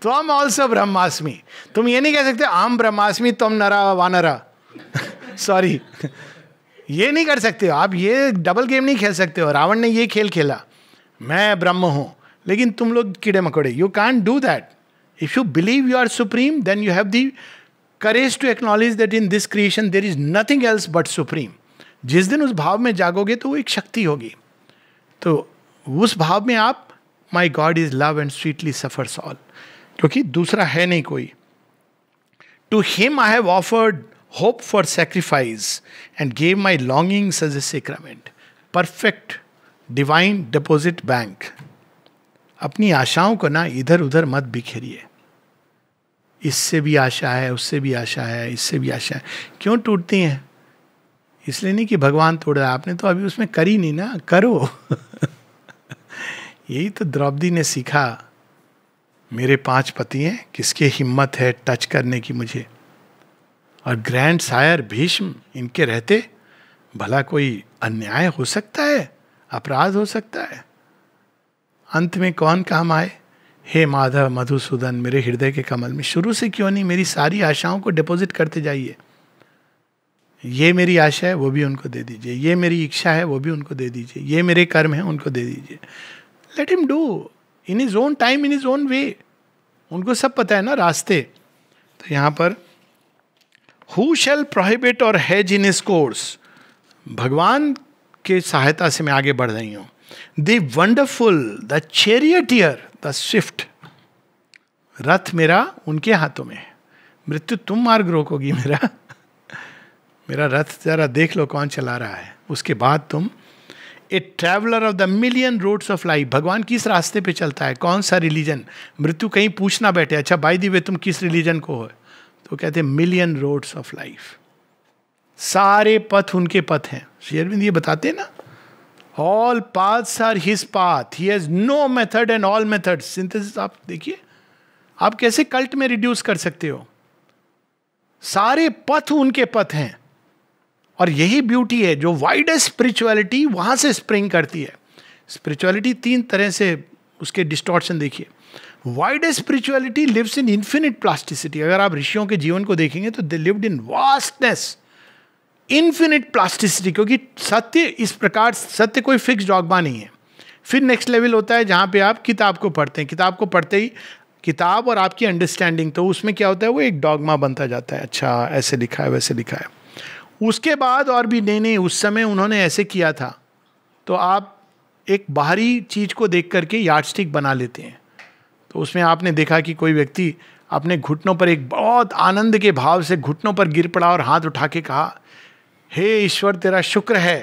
तुम ऑल्सो ब्रह्मास्मि तुम ये नहीं कह सकते आम ब्रह्मास्मि तुम नरा वानरा सॉरी ये नहीं कर सकते हो आप ये डबल गेम नहीं खेल सकते हो रावण ने ये खेल खेला मैं ब्रह्म हूं लेकिन तुम लोग कीड़े मकोड़े you can do that if you believe you are supreme then you have the courage to acknowledge that in this creation there is nothing else but supreme जिस दिन उस भाव में जागोगे तो वो एक शक्ति होगी तो उस भाव में आप my God is love and sweetly suffers all क्योंकि दूसरा है नहीं कोई to him I have offered hope for sacrifice and gave my longings as a sacrament perfect divine deposit bank अपनी आशाओं को ना इधर उधर मत बिखेरिए इससे भी आशा है उससे भी आशा है इससे भी आशा है क्यों टूटती हैं इसलिए नहीं कि भगवान तोड़ रहा आपने तो अभी उसमें करी नहीं ना करो यही तो द्रौपदी ने सीखा मेरे पांच पति हैं किसके हिम्मत है टच करने की मुझे और ग्रैंड सायर भीष्म इनके रहते भला कोई अन्याय हो सकता है अपराध हो सकता है अंत में कौन काम आए हे माधव मधुसूदन मेरे हृदय के कमल में शुरू से क्यों नहीं मेरी सारी आशाओं को डिपॉजिट करते जाइए ये मेरी आशा है वो भी उनको दे दीजिए ये मेरी इच्छा है वो भी उनको दे दीजिए ये मेरे कर्म है उनको दे दीजिए let him do in his own time in his own way उनको सब पता है ना रास्ते तो यहाँ पर who shall prohibit or hedge in his course भगवान के सहायता से मैं आगे बढ़ रही हूँ the wonderful the charioteer the swift रथ मेरा उनके हाथों में है मृत्यु तुम मार्ग रोकोगी मेरा मेरा रथ जरा देख लो कौन चला रहा है उसके बाद तुम a traveller of the million roads of life भगवान किस रास्ते पे चलता है कौन सा रिलीजन मृत्यु कहीं पूछना बैठे अच्छा बाई दी वे तुम किस रिलीजन को हो तो कहते हैं मिलियन रोड्स ऑफ लाइफ सारे पथ उनके पथ हैं शेयरविंद ये बताते हैं ना all paths are his path he has no method and all method synthesis आप देखिए आप कैसे कल्ट में रिड्यूस कर सकते हो सारे पथ उनके पथ हैं और यही ब्यूटी है जो वाइडेस्ट स्पिरिचुअलिटी वहां से स्प्रिंग करती है स्पिरिचुअलिटी तीन तरह से उसके डिस्टॉर्शन देखिए widest spirituality lives in infinite plasticity अगर आप ऋषियों के जीवन को देखेंगे तो they lived in vastness infinite plasticity क्योंकि सत्य इस प्रकार सत्य कोई फिक्स डॉगमा नहीं है फिर नेक्स्ट लेवल होता है जहाँ पे आप किताब को पढ़ते हैं किताब को पढ़ते ही किताब और आपकी अंडरस्टैंडिंग तो उसमें क्या होता है वो एक डॉगमा बनता जाता है अच्छा ऐसे लिखा है वैसे लिखा है उसके बाद और भी नहीं नहीं उस समय उन्होंने ऐसे किया था तो आप एक बाहरी चीज़ को देख करके यार्डस्टिक बना लेते हैं तो उसमें आपने देखा कि कोई व्यक्ति अपने घुटनों पर एक बहुत आनंद के भाव से घुटनों पर गिर पड़ा और हाथ उठा के कहा हे ईश्वर तेरा शुक्र है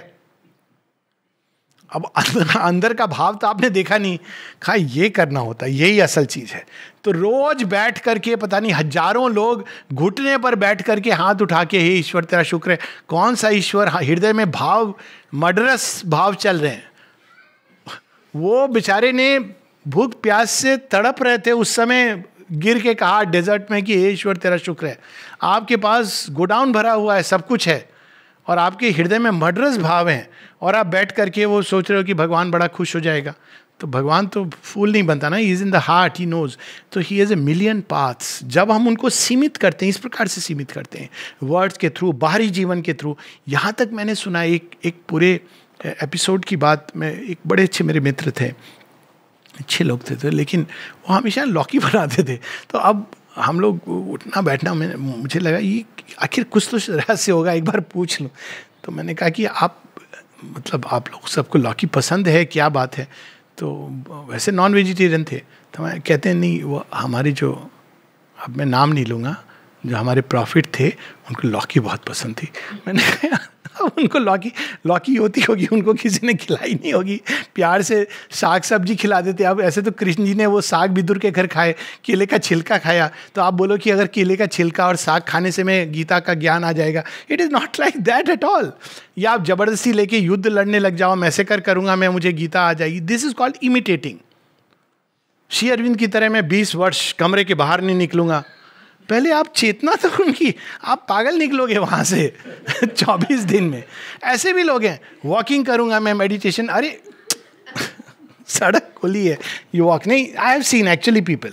अब अंदर अंदर का भाव तो आपने देखा नहीं कहा ये करना होता है यही असल चीज़ है तो रोज बैठ करके पता नहीं हजारों लोग घुटने पर बैठ करके हाथ उठा के हे ईश्वर तेरा शुक्र है कौन सा ईश्वर हाँ, हृदय में भाव मडरस भाव चल रहे हैं वो बेचारे ने भूख प्यास से तड़प रहे थे उस समय गिर के कहा डेजर्ट में कि हे ईश्वर तेरा शुक्र है आपके पास गोडाउन भरा हुआ है सब कुछ है और आपके हृदय में मर्डरस भाव हैं और आप बैठ करके वो सोच रहे हो कि भगवान बड़ा खुश हो जाएगा तो भगवान तो फूल नहीं बनता ना he is in the heart he knows तो he is a million paths जब हम उनको सीमित करते हैं इस प्रकार से सीमित करते हैं वर्ड्स के थ्रू बाहरी जीवन के थ्रू यहाँ तक मैंने सुना एक एक पूरे एपिसोड की बात में एक बड़े अच्छे मेरे मित्र थे अच्छे लोग थे, थे लेकिन वो हमेशा लौकी बनाते थे तो अब हम लोग उठना बैठना मैं मुझे लगा ये आखिर कुछ तो रहस्य होगा एक बार पूछ लूँ तो मैंने कहा कि आप मतलब आप लोग सबको लौकी पसंद है क्या बात है तो वैसे नॉन वेजिटेरियन थे तो मैं कहते हैं नहीं वो हमारे जो अब मैं नाम नहीं लूँगा जो हमारे प्रॉफिट थे उनको लौकी बहुत पसंद थी मैंने उनको लौकी लौकी होती होगी उनको किसी ने खिलाई नहीं होगी प्यार से साग सब्जी खिला देते अब ऐसे तो कृष्ण जी ने वो साग बिदुर के घर खाए केले का छिलका खाया तो आप बोलो कि अगर केले का छिलका और साग खाने से मैं गीता का ज्ञान आ जाएगा it is not like that at all या आप ज़बरदस्ती लेके युद्ध लड़ने लग जाओ मैं ऐसे कर करूँगा मैं मुझे गीता आ जाएगी this is called imitating Shri Aurobindo की तरह मैं बीस वर्ष कमरे के बाहर नहीं निकलूंगा पहले आप चेतना तो उनकी आप पागल निकलोगे वहाँ से चौबीस दिन में ऐसे भी लोग हैं वॉकिंग करूँगा मैं मेडिटेशन अरे सड़क खुली है यू वॉक नहीं I have seen actually people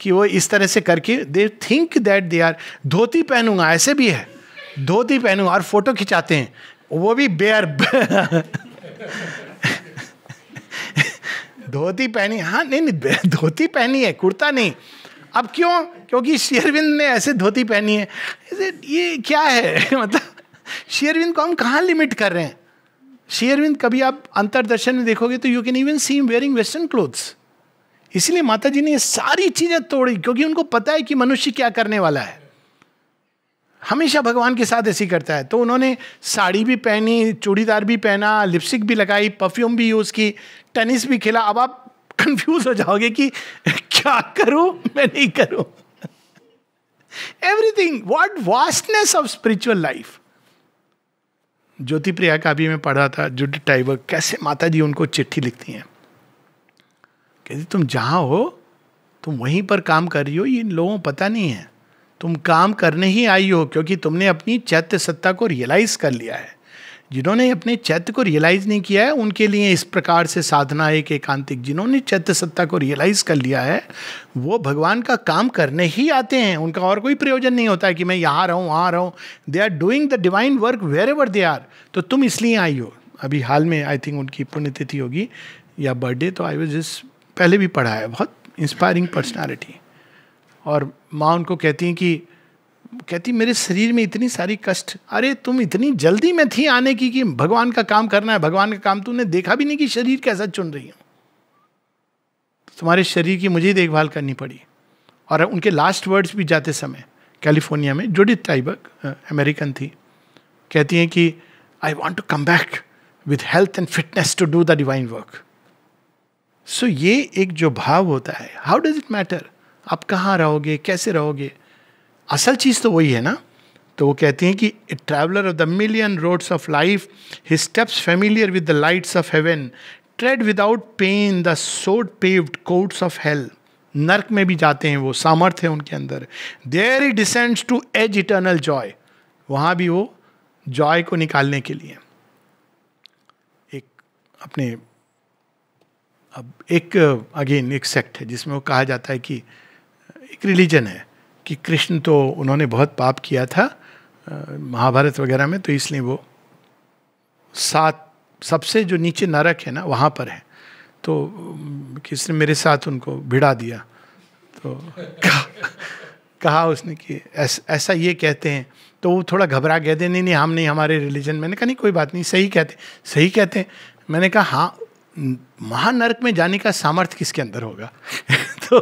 कि वो इस तरह से करके they think that they are dhoti पहनूंगा ऐसे भी है धोती पहनूंगा और फोटो खिंचाते हैं वो भी बेयर धोती पहनी हाँ नहीं नहीं धोती पहनी है कुर्ता नहीं अब क्यों क्योंकि शेरविंद ने ऐसे धोती पहनी है ये क्या है मतलब शेरविंद को हम कहाँ लिमिट कर रहे हैं शेयरविंद कभी आप अंतरदर्शन में देखोगे तो you can even see wearing western clothes इसलिए माता जी ने ये सारी चीज़ें तोड़ी क्योंकि उनको पता है कि मनुष्य क्या करने वाला है हमेशा भगवान के साथ ऐसी करता है तो उन्होंने साड़ी भी पहनी चूड़ीदार भी पहना लिपस्टिक भी लगाई परफ्यूम भी यूज़ की टेनिस भी खेला अब आप कंफ्यूज हो जाओगे कि क्या करूं मैं नहीं करूं everything what vastness of spiritual life Jyoti Priya का भी मैं पढ़ा था जुड टाइबर कैसे माता जी उनको चिट्ठी लिखती हैं कहती तुम जहां हो तुम वहीं पर काम कर रही हो ये इन लोगों को पता नहीं है तुम काम करने ही आई हो क्योंकि तुमने अपनी चैत्य सत्ता को रियलाइज कर लिया है जिन्होंने अपने चैत्य को रियलाइज नहीं किया है उनके लिए इस प्रकार से साधना एक एकांतिक जिन्होंने चैत्य सत्ता को रियलाइज कर लिया है वो भगवान का काम करने ही आते हैं उनका और कोई प्रयोजन नहीं होता है कि मैं यहाँ रहूँ वहाँ रहूँ they are doing the divine work wherever they are तो तुम इसलिए आई हो अभी हाल में आई थिंक उनकी पुण्यतिथि होगी या बर्थडे तो आई वॉज जिस पहले भी पढ़ा है बहुत इंस्पायरिंग पर्सनैलिटी और माँ उनको कहती हैं कि कहती मेरे शरीर में इतनी सारी कष्ट अरे तुम इतनी जल्दी में थी आने की कि भगवान का काम करना है भगवान का काम तुमने देखा भी नहीं कि शरीर कैसा चुन रही हूँ तुम्हारे शरीर की मुझे ही देखभाल करनी पड़ी और उनके लास्ट वर्ड्स भी जाते समय कैलिफोर्निया में जुडित टाइबक अमेरिकन थी कहती हैं कि I want to come back with health and fitness to do the divine work so ये एक जो भाव होता है हाउ डज इट मैटर आप कहाँ रहोगे कैसे रहोगे असल चीज़ तो वही है ना तो वो कहती हैं कि traveller of the million roads of life he steps familiar with the lights of heaven tread without pain the sword paved courts of hell नर्क में भी जाते हैं वो सामर्थ्य है उनके अंदर there he descends to edge eternal joy वहाँ भी वो जॉय को निकालने के लिए एक अपने अब एक अगेन एक सेक्ट है जिसमें वो कहा जाता है कि एक रिलीजन है कि कृष्ण तो उन्होंने बहुत पाप किया था महाभारत वगैरह में तो इसलिए वो सात सबसे जो नीचे नरक है ना वहाँ पर है तो किसने मेरे साथ उनको भिड़ा दिया तो कहा, कहा उसने कि ऐस, ऐसा ये कहते हैं तो वो थोड़ा घबरा गए थे नहीं नहीं हम नहीं हमारे रिलीजन मैंने कहा नहीं कोई बात नहीं सही कहते सही कहते हैं मैंने कहा हाँ महानर्क में जाने का सामर्थ्य किसके अंदर होगा तो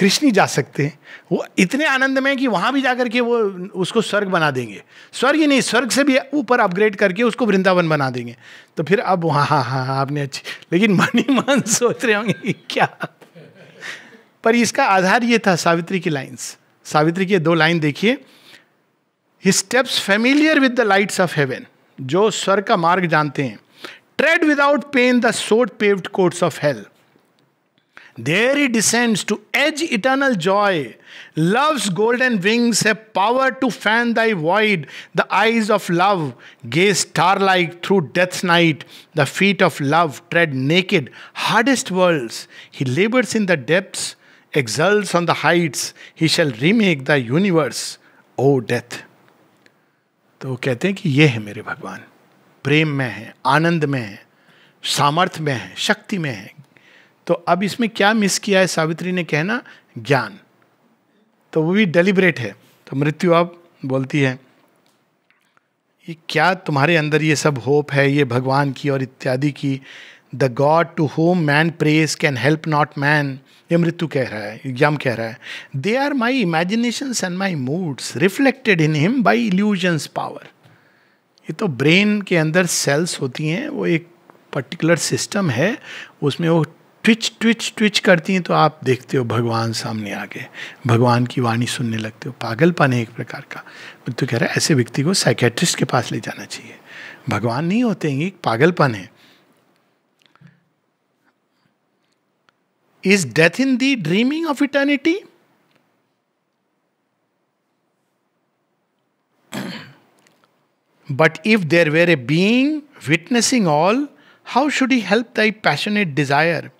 कृष्ण जा सकते हैं वो इतने आनंद में कि वहाँ भी जाकर के वो उसको स्वर्ग बना देंगे स्वर्ग ही नहीं स्वर्ग से भी ऊपर अपग्रेड करके उसको वृंदावन बना देंगे तो फिर अब वहाँ हाँ हाँ हा, आपने अच्छी लेकिन मन ही मन सोच रहे होंगे क्या पर इसका आधार ये था सावित्री की लाइन्स सावित्री की दो लाइन देखिए he steps familiar with the lights of heaven जो स्वर्ग का मार्ग जानते हैं tread without pain the sword paved courts of hell There he descends to edge eternal joy. Love's golden wings have power to fan thy void. The eyes of love gaze starlike through death's night. The feet of love tread naked, hardest worlds. He labors in the depths, exults on the heights. He shall remake the universe. O death. तो कहते हैं कि ये है मेरे भगवान प्रेम में है आनंद में है सामर्थ्य में है शक्ति में है तो अब इसमें क्या मिस किया है सावित्री ने कहना ज्ञान तो वो भी डेलिब्रेट है तो मृत्यु अब बोलती है ये क्या तुम्हारे अंदर ये सब होप है ये भगवान की और इत्यादि की the god to whom man prays can help not man ये मृत्यु कह रहा है यम कह रहा है they are my imagination and my moods reflected in him by illusion's power ये तो ब्रेन के अंदर सेल्स होती हैं वो एक पर्टिकुलर सिस्टम है उसमें वो ट्विच ट्विच ट्विच करती हैं तो आप देखते हो भगवान सामने आ गए भगवान की वाणी सुनने लगते हो पागलपन है एक प्रकार का मैं तो कह रहा है ऐसे व्यक्ति को साइकेट्रिस्ट के पास ले जाना चाहिए भगवान नहीं होते हैं पागलपन है is death in the dreaming of eternity but if there were a being witnessing all how should he help thy passionate desire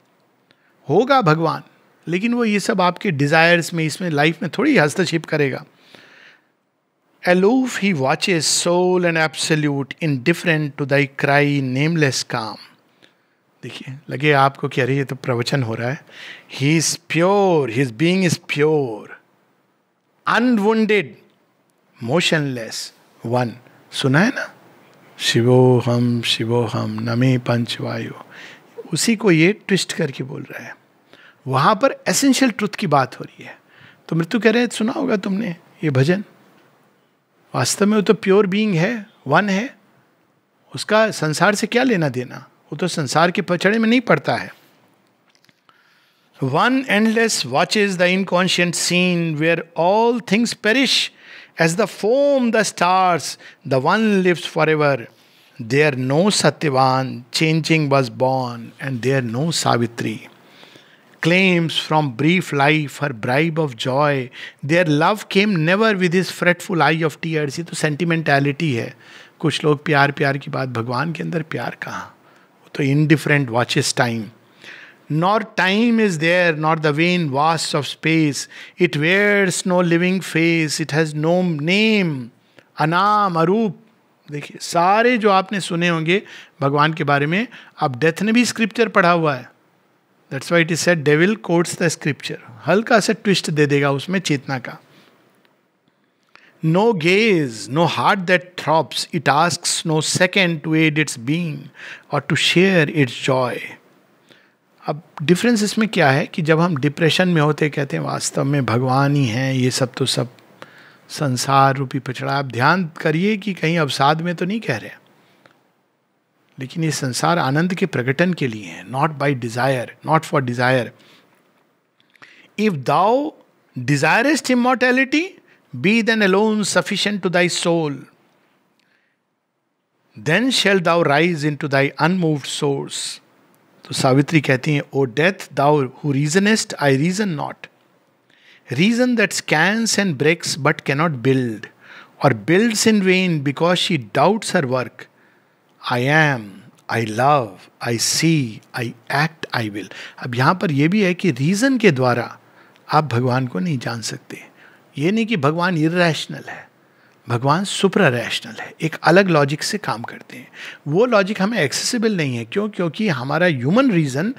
होगा भगवान लेकिन वो ये सब आपके डिज़ायर्स में इसमें लाइफ में थोड़ी हस्तक्षेप करेगा he watches sole and absolute indifferent to thy cry nameless काम देखिए लगे आपको कह रही है तो प्रवचन हो रहा है he is pure his being is pure unwounded motionless one सुना है ना शिवो हम शिवो हम नमे पंचवायु उसी को ये ट्विस्ट करके बोल रहा है वहाँ पर एसेंशियल ट्रुथ की बात हो रही है तो मृत्यु कह रहे सुना होगा तुमने ये भजन वास्तव में वो तो प्योर बीइंग है वन है उसका संसार से क्या लेना देना वो तो संसार के पचड़े में नहीं पड़ता है one endless watch is the inconscient scene where all things perish as the foam the stars the one lives for ever there no Satyavan changing was born and there no Savitri claims from brief life, her bribe of joy. Their love came never with his fretful eye of tears. ये तो sentimentality है कुछ लोग प्यार प्यार की बात भगवान के अंदर प्यार कहाँ वो तो indifferent watches time nor time is there, nor the vain vast of space. It wears no living face, it has no name, अनाम अरूप देखिए सारे जो आपने सुने होंगे भगवान के बारे में अब डेथ ने भी स्क्रिप्चर पढ़ा हुआ है that's why it is said devil quotes the scripture हल्का सा ट्विस्ट दे देगा उसमें चेतना का no gaze no heart that throbs it asks no second to add its being or to share its joy अब डिफरेंस इसमें क्या है कि जब हम डिप्रेशन में होते कहते हैं वास्तव में भगवान ही हैं ये सब तो सब संसार रूपी पिछड़ा आप ध्यान करिए कि कहीं अवसाद में तो नहीं कह रहे लेकिन ये संसार आनंद के प्रकटन के लिए है not by desire not for desire if thou desirest immortality be then alone sufficient to thy soul then shall thou rise into thy unmoved source तो सावित्री कहती है O death thou who reasonest I reason not reason that scans and breaks but cannot build or builds in vain because she doubts her work I am I love I see I act I will अब यहाँ पर यह भी है कि reason के द्वारा आप भगवान को नहीं जान सकते ये नहीं कि भगवान इेशनल है भगवान सुपर रैशनल है एक अलग लॉजिक से काम करते हैं वो लॉजिक हमें एक्सेसिबल नहीं है क्यों क्योंकि हमारा ह्यूमन रीज़न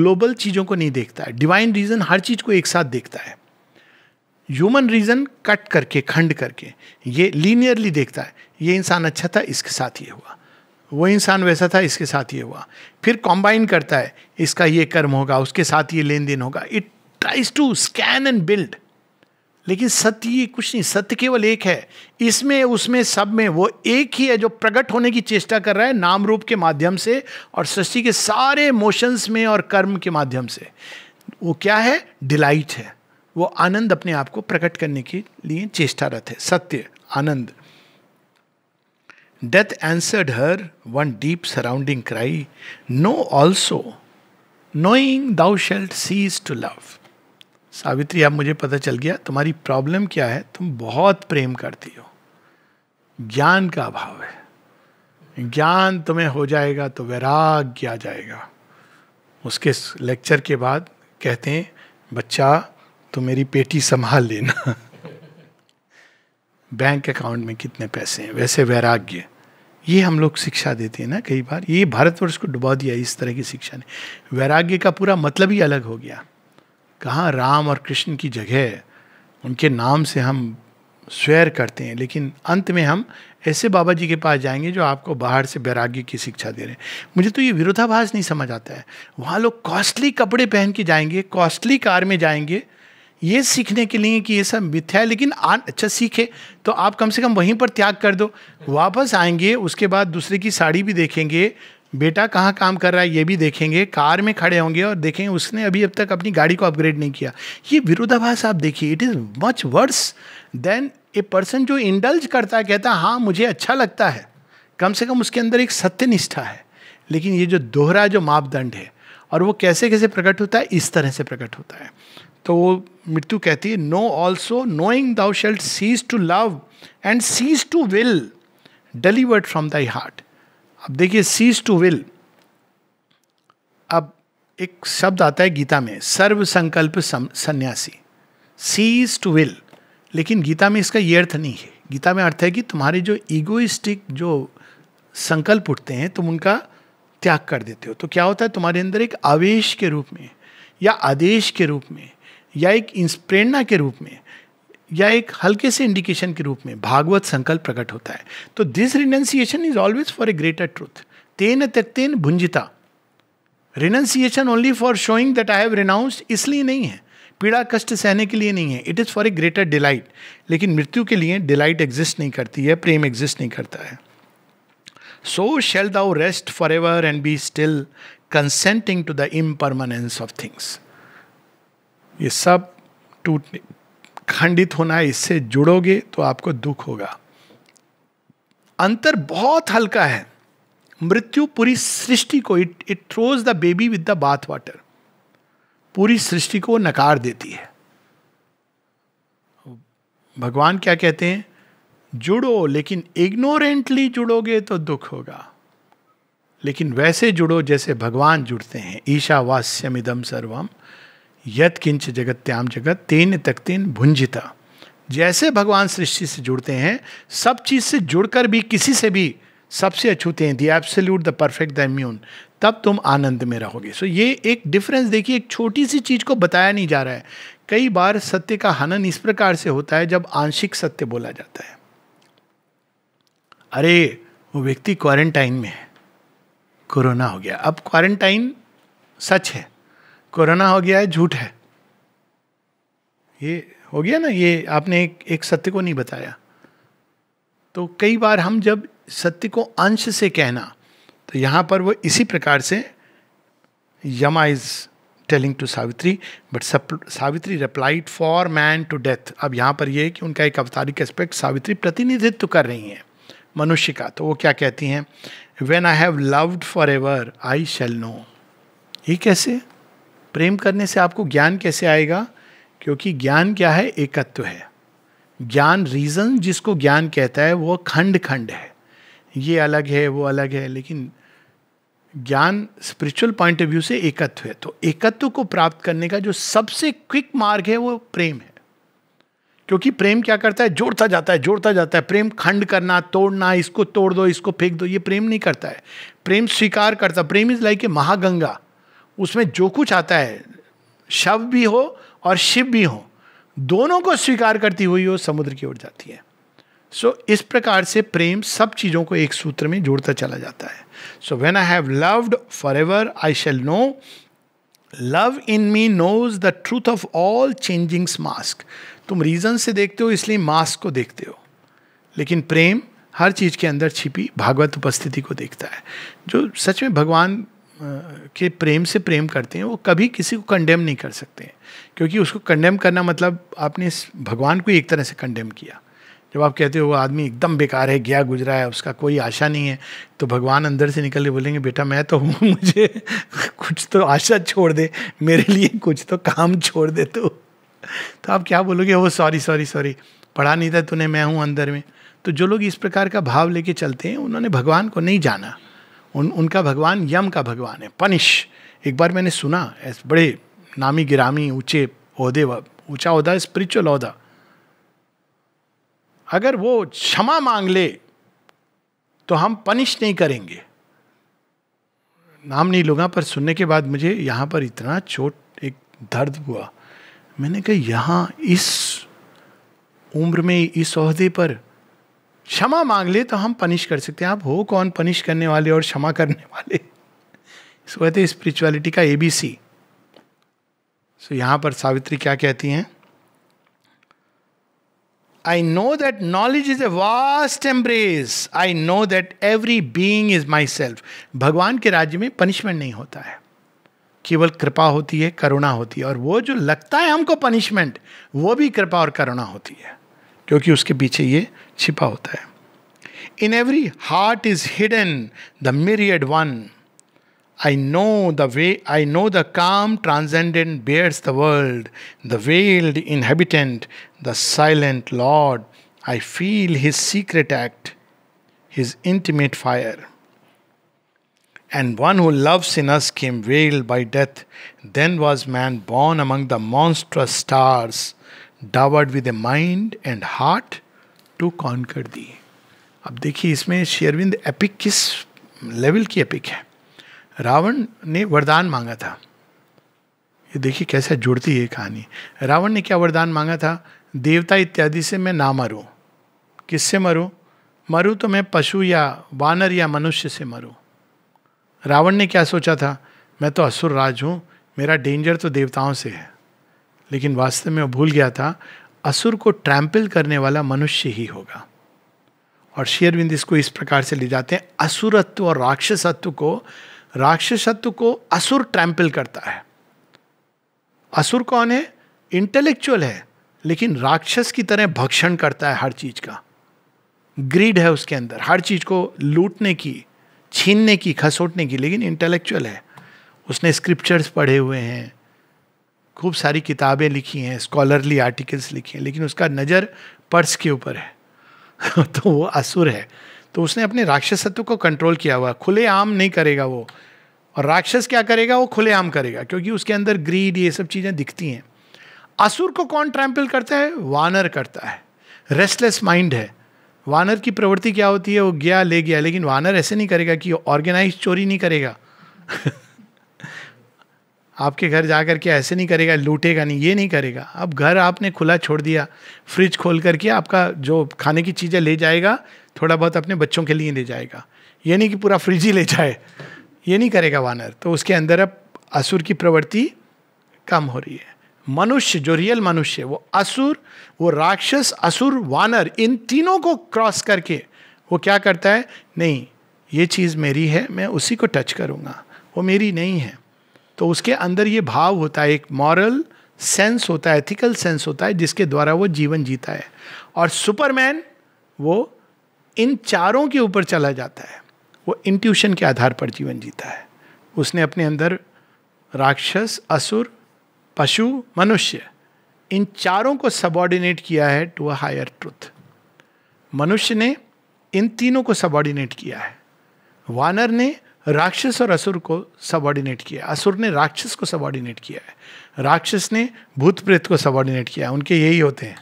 ग्लोबल चीज़ों को नहीं देखता है डिवाइन रीज़न हर चीज़ को एक साथ देखता है ह्यूमन रीज़न कट करके खंड करके ये लीनियरली देखता है ये इंसान अच्छा था इसके साथ ये हुआ वो इंसान वैसा था इसके साथ ये हुआ फिर कॉम्बाइन करता है इसका ये कर्म होगा उसके साथ ये लेन देन होगा it tries to scan and build लेकिन सत्य ये कुछ नहीं सत्य केवल एक है इसमें उसमें सब में वो एक ही है जो प्रकट होने की चेष्टा कर रहा है नाम रूप के माध्यम से और सृष्टि के सारे मोशंस में और कर्म के माध्यम से वो क्या है डिलाइट है वो आनंद अपने आप को प्रकट करने के लिए चेष्टारत है सत्य आनंद death answered her one deep surrounding cry know also knowing thou shalt cease to love Savitri अब मुझे पता चल गया तुम्हारी प्रॉब्लम क्या है तुम बहुत प्रेम करती हो ज्ञान का अभाव है ज्ञान तुम्हें हो जाएगा तो वैराग्य आ जाएगा उसके लेक्चर के बाद कहते हैं बच्चा तो मेरी पेटी संभाल लेना बैंक अकाउंट में कितने पैसे हैं वैसे वैराग्य ये हम लोग शिक्षा देते हैं ना कई बार ये भारतवर्ष को डुबा दिया इस तरह की शिक्षा ने वैराग्य का पूरा मतलब ही अलग हो गया कहाँ राम और कृष्ण की जगह उनके नाम से हम स्वेयर करते हैं लेकिन अंत में हम ऐसे बाबा जी के पास जाएंगे जो आपको बाहर से वैराग्य की शिक्षा दे रहे हैं मुझे तो ये विरोधाभास नहीं समझ आता है वहाँ लोग कॉस्टली कपड़े पहन के जाएंगे कॉस्टली कार में जाएंगे ये सीखने के लिए कि ये सब मिथ्या है लेकिन आ, अच्छा सीखे तो आप कम से कम वहीं पर त्याग कर दो वापस आएंगे उसके बाद दूसरे की साड़ी भी देखेंगे बेटा कहाँ काम कर रहा है ये भी देखेंगे कार में खड़े होंगे और देखेंगे उसने अभी अब तक अपनी गाड़ी को अपग्रेड नहीं किया ये विरोधाभास आप देखिए it is much worse than a person जो इंडल्ज करता है कहता है हाँ मुझे अच्छा लगता है कम से कम उसके अंदर एक सत्यनिष्ठा है लेकिन ये जो दोहरा जो मापदंड है और वो कैसे कैसे प्रकट होता है इस तरह से प्रकट होता है तो वो मृत्यु कहती है know also knowing thou shalt cease to love and cease to will delivered from thy heart अब देखिए सीज टू विल अब एक शब्द आता है गीता में सर्व संकल्प सन्यासी सीज टू विल लेकिन गीता में इसका ये अर्थ नहीं है गीता में अर्थ है कि तुम्हारे जो ईगोइस्टिक जो संकल्प उठते हैं तुम उनका त्याग कर देते हो तो क्या होता है तुम्हारे अंदर एक आवेश के रूप में या आदेश के रूप में या एक इंस्प्रेरणा के रूप में या एक हल्के से इंडिकेशन के रूप में भागवत संकल्प प्रकट होता है तो this renunciation is always for a greater truth तेन त्यक्तेन भुंजिता renunciation only for showing that I have renounce इसलिए नहीं है पीड़ा कष्ट सहने के लिए नहीं है it is for a greater delight लेकिन मृत्यु के लिए डिलाइट एग्जिस्ट नहीं करती है प्रेम एग्जिस्ट नहीं करता है so shall thou rest for ever and be still consenting to the permanence of things ये सब टूटने खंडित होना है इससे जुड़ोगे तो आपको दुख होगा अंतर बहुत हल्का है मृत्यु पूरी सृष्टि को it it throws the baby with the bath water पूरी सृष्टि को नकार देती है भगवान क्या कहते हैं जुड़ो लेकिन इग्नोरेंटली जुड़ोगे तो दुख होगा लेकिन वैसे जुड़ो जैसे भगवान जुड़ते हैं इदम सर्वम यत किंच जगत्याम जगत तेन तक तेन भुंजिता जैसे भगवान सृष्टि से जुड़ते हैं सब चीज़ से जुड़कर भी किसी से भी सबसे अछूते हैं the absolute the perfect the immune तब तुम आनंद में रहोगे सो so, ये एक डिफरेंस देखिए एक छोटी सी चीज़ को बताया नहीं जा रहा है कई बार सत्य का हनन इस प्रकार से होता है जब आंशिक सत्य बोला जाता है अरे वो व्यक्ति क्वारंटाइन में है कोरोना हो गया अब क्वारंटाइन सच है कोरोना हो गया है झूठ है ये हो गया ना ये आपने एक, एक सत्य को नहीं बताया तो कई बार हम जब सत्य को अंश से कहना तो यहाँ पर वो इसी प्रकार से Yama is telling to Savitri but Savitri replied for man to death अब यहाँ पर ये कि उनका एक अवतारिक एस्पेक्ट सावित्री प्रतिनिधित्व कर रही हैं मनुष्य का तो वो क्या कहती हैं when I have loved for ever I shall know ये कैसे है? प्रेम करने से आपको ज्ञान कैसे आएगा क्योंकि ज्ञान क्या है एकत्व है ज्ञान रीजन जिसको ज्ञान कहता है वो खंड खंड है ये अलग है वो अलग है लेकिन ज्ञान स्पिरिचुअल पॉइंट ऑफ व्यू से एकत्व है तो एकत्व को प्राप्त करने का जो सबसे क्विक मार्ग है वो प्रेम है क्योंकि प्रेम क्या करता है जोड़ता जाता है जोड़ता जाता है प्रेम खंड करना तोड़ना इसको तोड़ दो इसको फेंक दो ये प्रेम नहीं करता है प्रेम स्वीकार करता प्रेम इज लाइक ए महागंगा उसमें जो कुछ आता है शव भी हो और शिव भी हो दोनों को स्वीकार करती हुई वो समुद्र की ओर जाती है सो so, इस प्रकार से प्रेम सब चीज़ों को एक सूत्र में जोड़ता चला जाता है so when I have loved for ever I shall know love in me knows the truth of all changings mask तुम रीज़न से देखते हो इसलिए मास्क को देखते हो लेकिन प्रेम हर चीज़ के अंदर छिपी भागवत उपस्थिति को देखता है जो सच में भगवान के प्रेम से प्रेम करते हैं वो कभी किसी को कंडेम नहीं कर सकते हैं क्योंकि उसको कंडेम करना मतलब आपने भगवान को एक तरह से कंडेम किया जब आप कहते हो वो आदमी एकदम बेकार है गया गुजरा है उसका कोई आशा नहीं है तो भगवान अंदर से निकल के बोलेंगे बेटा मैं तो हूँ मुझे कुछ तो आशा छोड़ दे मेरे लिए कुछ तो काम छोड़ दे तो तो आप क्या बोलोगे वो सॉरी सॉरी सॉरी पढ़ा नहीं था तूने मैं हूँ अंदर में तो जो लोग इस प्रकार का भाव लेके चलते हैं उन्होंने भगवान को नहीं जाना उन उनका भगवान यम का भगवान है पनिश एक बार मैंने सुना बड़े नामी गिरामी ऊंचे व ऊंचा अहदा स्पिरिचुअल अहदा अगर वो क्षमा मांग ले तो हम पनिश नहीं करेंगे नाम नहीं लूँगा पर सुनने के बाद मुझे यहाँ पर इतना चोट एक दर्द हुआ मैंने कहा यहाँ इस उम्र में इस अहदे पर क्षमा मांग ले तो हम पनिश कर सकते हैं आप हो कौन पनिश करने वाले और क्षमा करने वाले इस वजह स्पिरिचुअलिटी का एबीसी सो यहां पर सावित्री क्या कहती हैं I know that knowledge is a vast embrace I know that every being is my self भगवान के राज्य में पनिशमेंट नहीं होता है केवल कृपा होती है करुणा होती है और वो जो लगता है हमको पनिशमेंट वो भी कृपा और करुणा होती है क्योंकि उसके पीछे ये छिपा होता है in every heart is hidden the myriad one I know the way, I know the calm transcendent bears the world, the veiled inhabitant, the silent Lord. I feel his secret act, his intimate fire. And one who loves in us came veiled by death. Then was man born among the monstrous stars, dowered with a mind and heart to conquer the अब देखिए इसमें शेरविंद epic किस level की epic है रावण ने वरदान मांगा था ये देखिए कैसे जुड़ती है कहानी रावण ने क्या वरदान मांगा था देवता इत्यादि से मैं ना मरूँ किससे मरूँ मरूँ तो मैं पशु या वानर या मनुष्य से मरूँ रावण ने क्या सोचा था मैं तो असुर राज हूँ मेरा डेंजर तो देवताओं से है लेकिन वास्तव में वो भूल गया था असुर को ट्रैम्पल करने वाला मनुष्य ही होगा और शेयरविंद इसको इस प्रकार से ले जाते हैं असुरत्व और राक्षसत्व को राक्षसत्व को असुर ट्रैम्पल करता है असुर कौन है इंटेलेक्चुअल है लेकिन राक्षस की तरह भक्षण करता है हर चीज का ग्रीड है उसके अंदर हर चीज को लूटने की छीनने की खसोटने की लेकिन इंटेलेक्चुअल है उसने स्क्रिप्चर्स पढ़े हुए हैं खूब सारी किताबें लिखी हैं स्कॉलरली आर्टिकल्स लिखे हैं लेकिन उसका नज़र पर्स के ऊपर है तो वो असुर है तो उसने अपने राक्षसत्व को कंट्रोल किया हुआ खुले आम नहीं करेगा वो और राक्षस क्या करेगा वो खुले आम करेगा क्योंकि उसके अंदर ग्रीड ये सब चीज़ें दिखती हैं असुर को कौन ट्रैम्पल करता है वानर करता है रेस्टलेस माइंड है वानर की प्रवृत्ति क्या होती है वो गया ले गया लेकिन वानर ऐसे नहीं करेगा कि ऑर्गेनाइज चोरी नहीं करेगा आपके घर जा करके ऐसे नहीं करेगा लूटेगा नहीं ये नहीं करेगा अब घर आपने खुला छोड़ दिया फ्रिज खोल करके आपका जो खाने की चीज़ें ले जाएगा थोड़ा बहुत अपने बच्चों के लिए ले जाएगा ये नहीं कि पूरा फ्रिज ही ले जाए ये नहीं करेगा वानर तो उसके अंदर अब असुर की प्रवृत्ति कम हो रही है मनुष्य जो रियल मनुष्य वो असुर वो राक्षस असुर वानर इन तीनों को क्रॉस करके वो क्या करता है नहीं ये चीज़ मेरी है मैं उसी को टच करूँगा वो मेरी नहीं है तो उसके अंदर ये भाव होता है एक मॉरल सेंस होता है एथिकल सेंस होता है जिसके द्वारा वो जीवन जीता है और सुपरमैन वो इन चारों के ऊपर चला जाता है वो इंट्यूशन के आधार पर जीवन जीता है उसने अपने अंदर राक्षस असुर पशु मनुष्य इन चारों को सबॉर्डिनेट किया है टू अ हायर ट्रुथ मनुष्य ने इन तीनों को सबॉर्डिनेट किया है वानर ने राक्षस और असुर को सबॉर्डिनेट किया असुर ने राक्षस को सबॉर्डिनेट किया है राक्षस ने भूत प्रेत को सबॉर्डिनेट किया है उनके यही होते हैं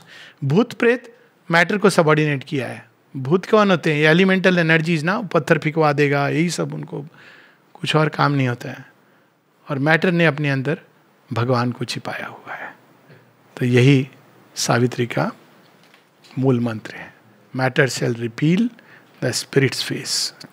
भूत प्रेत मैटर को सबॉर्डिनेट किया है भूत कौन होते हैं एलिमेंटल एनर्जीज ना पत्थर फिकवा देगा यही सब उनको कुछ और काम नहीं होता है और मैटर ने अपने अंदर भगवान को छिपाया हुआ है तो यही सावित्री का मूल मंत्र है मैटर सेल रिपील द स्पिरिट्स फेस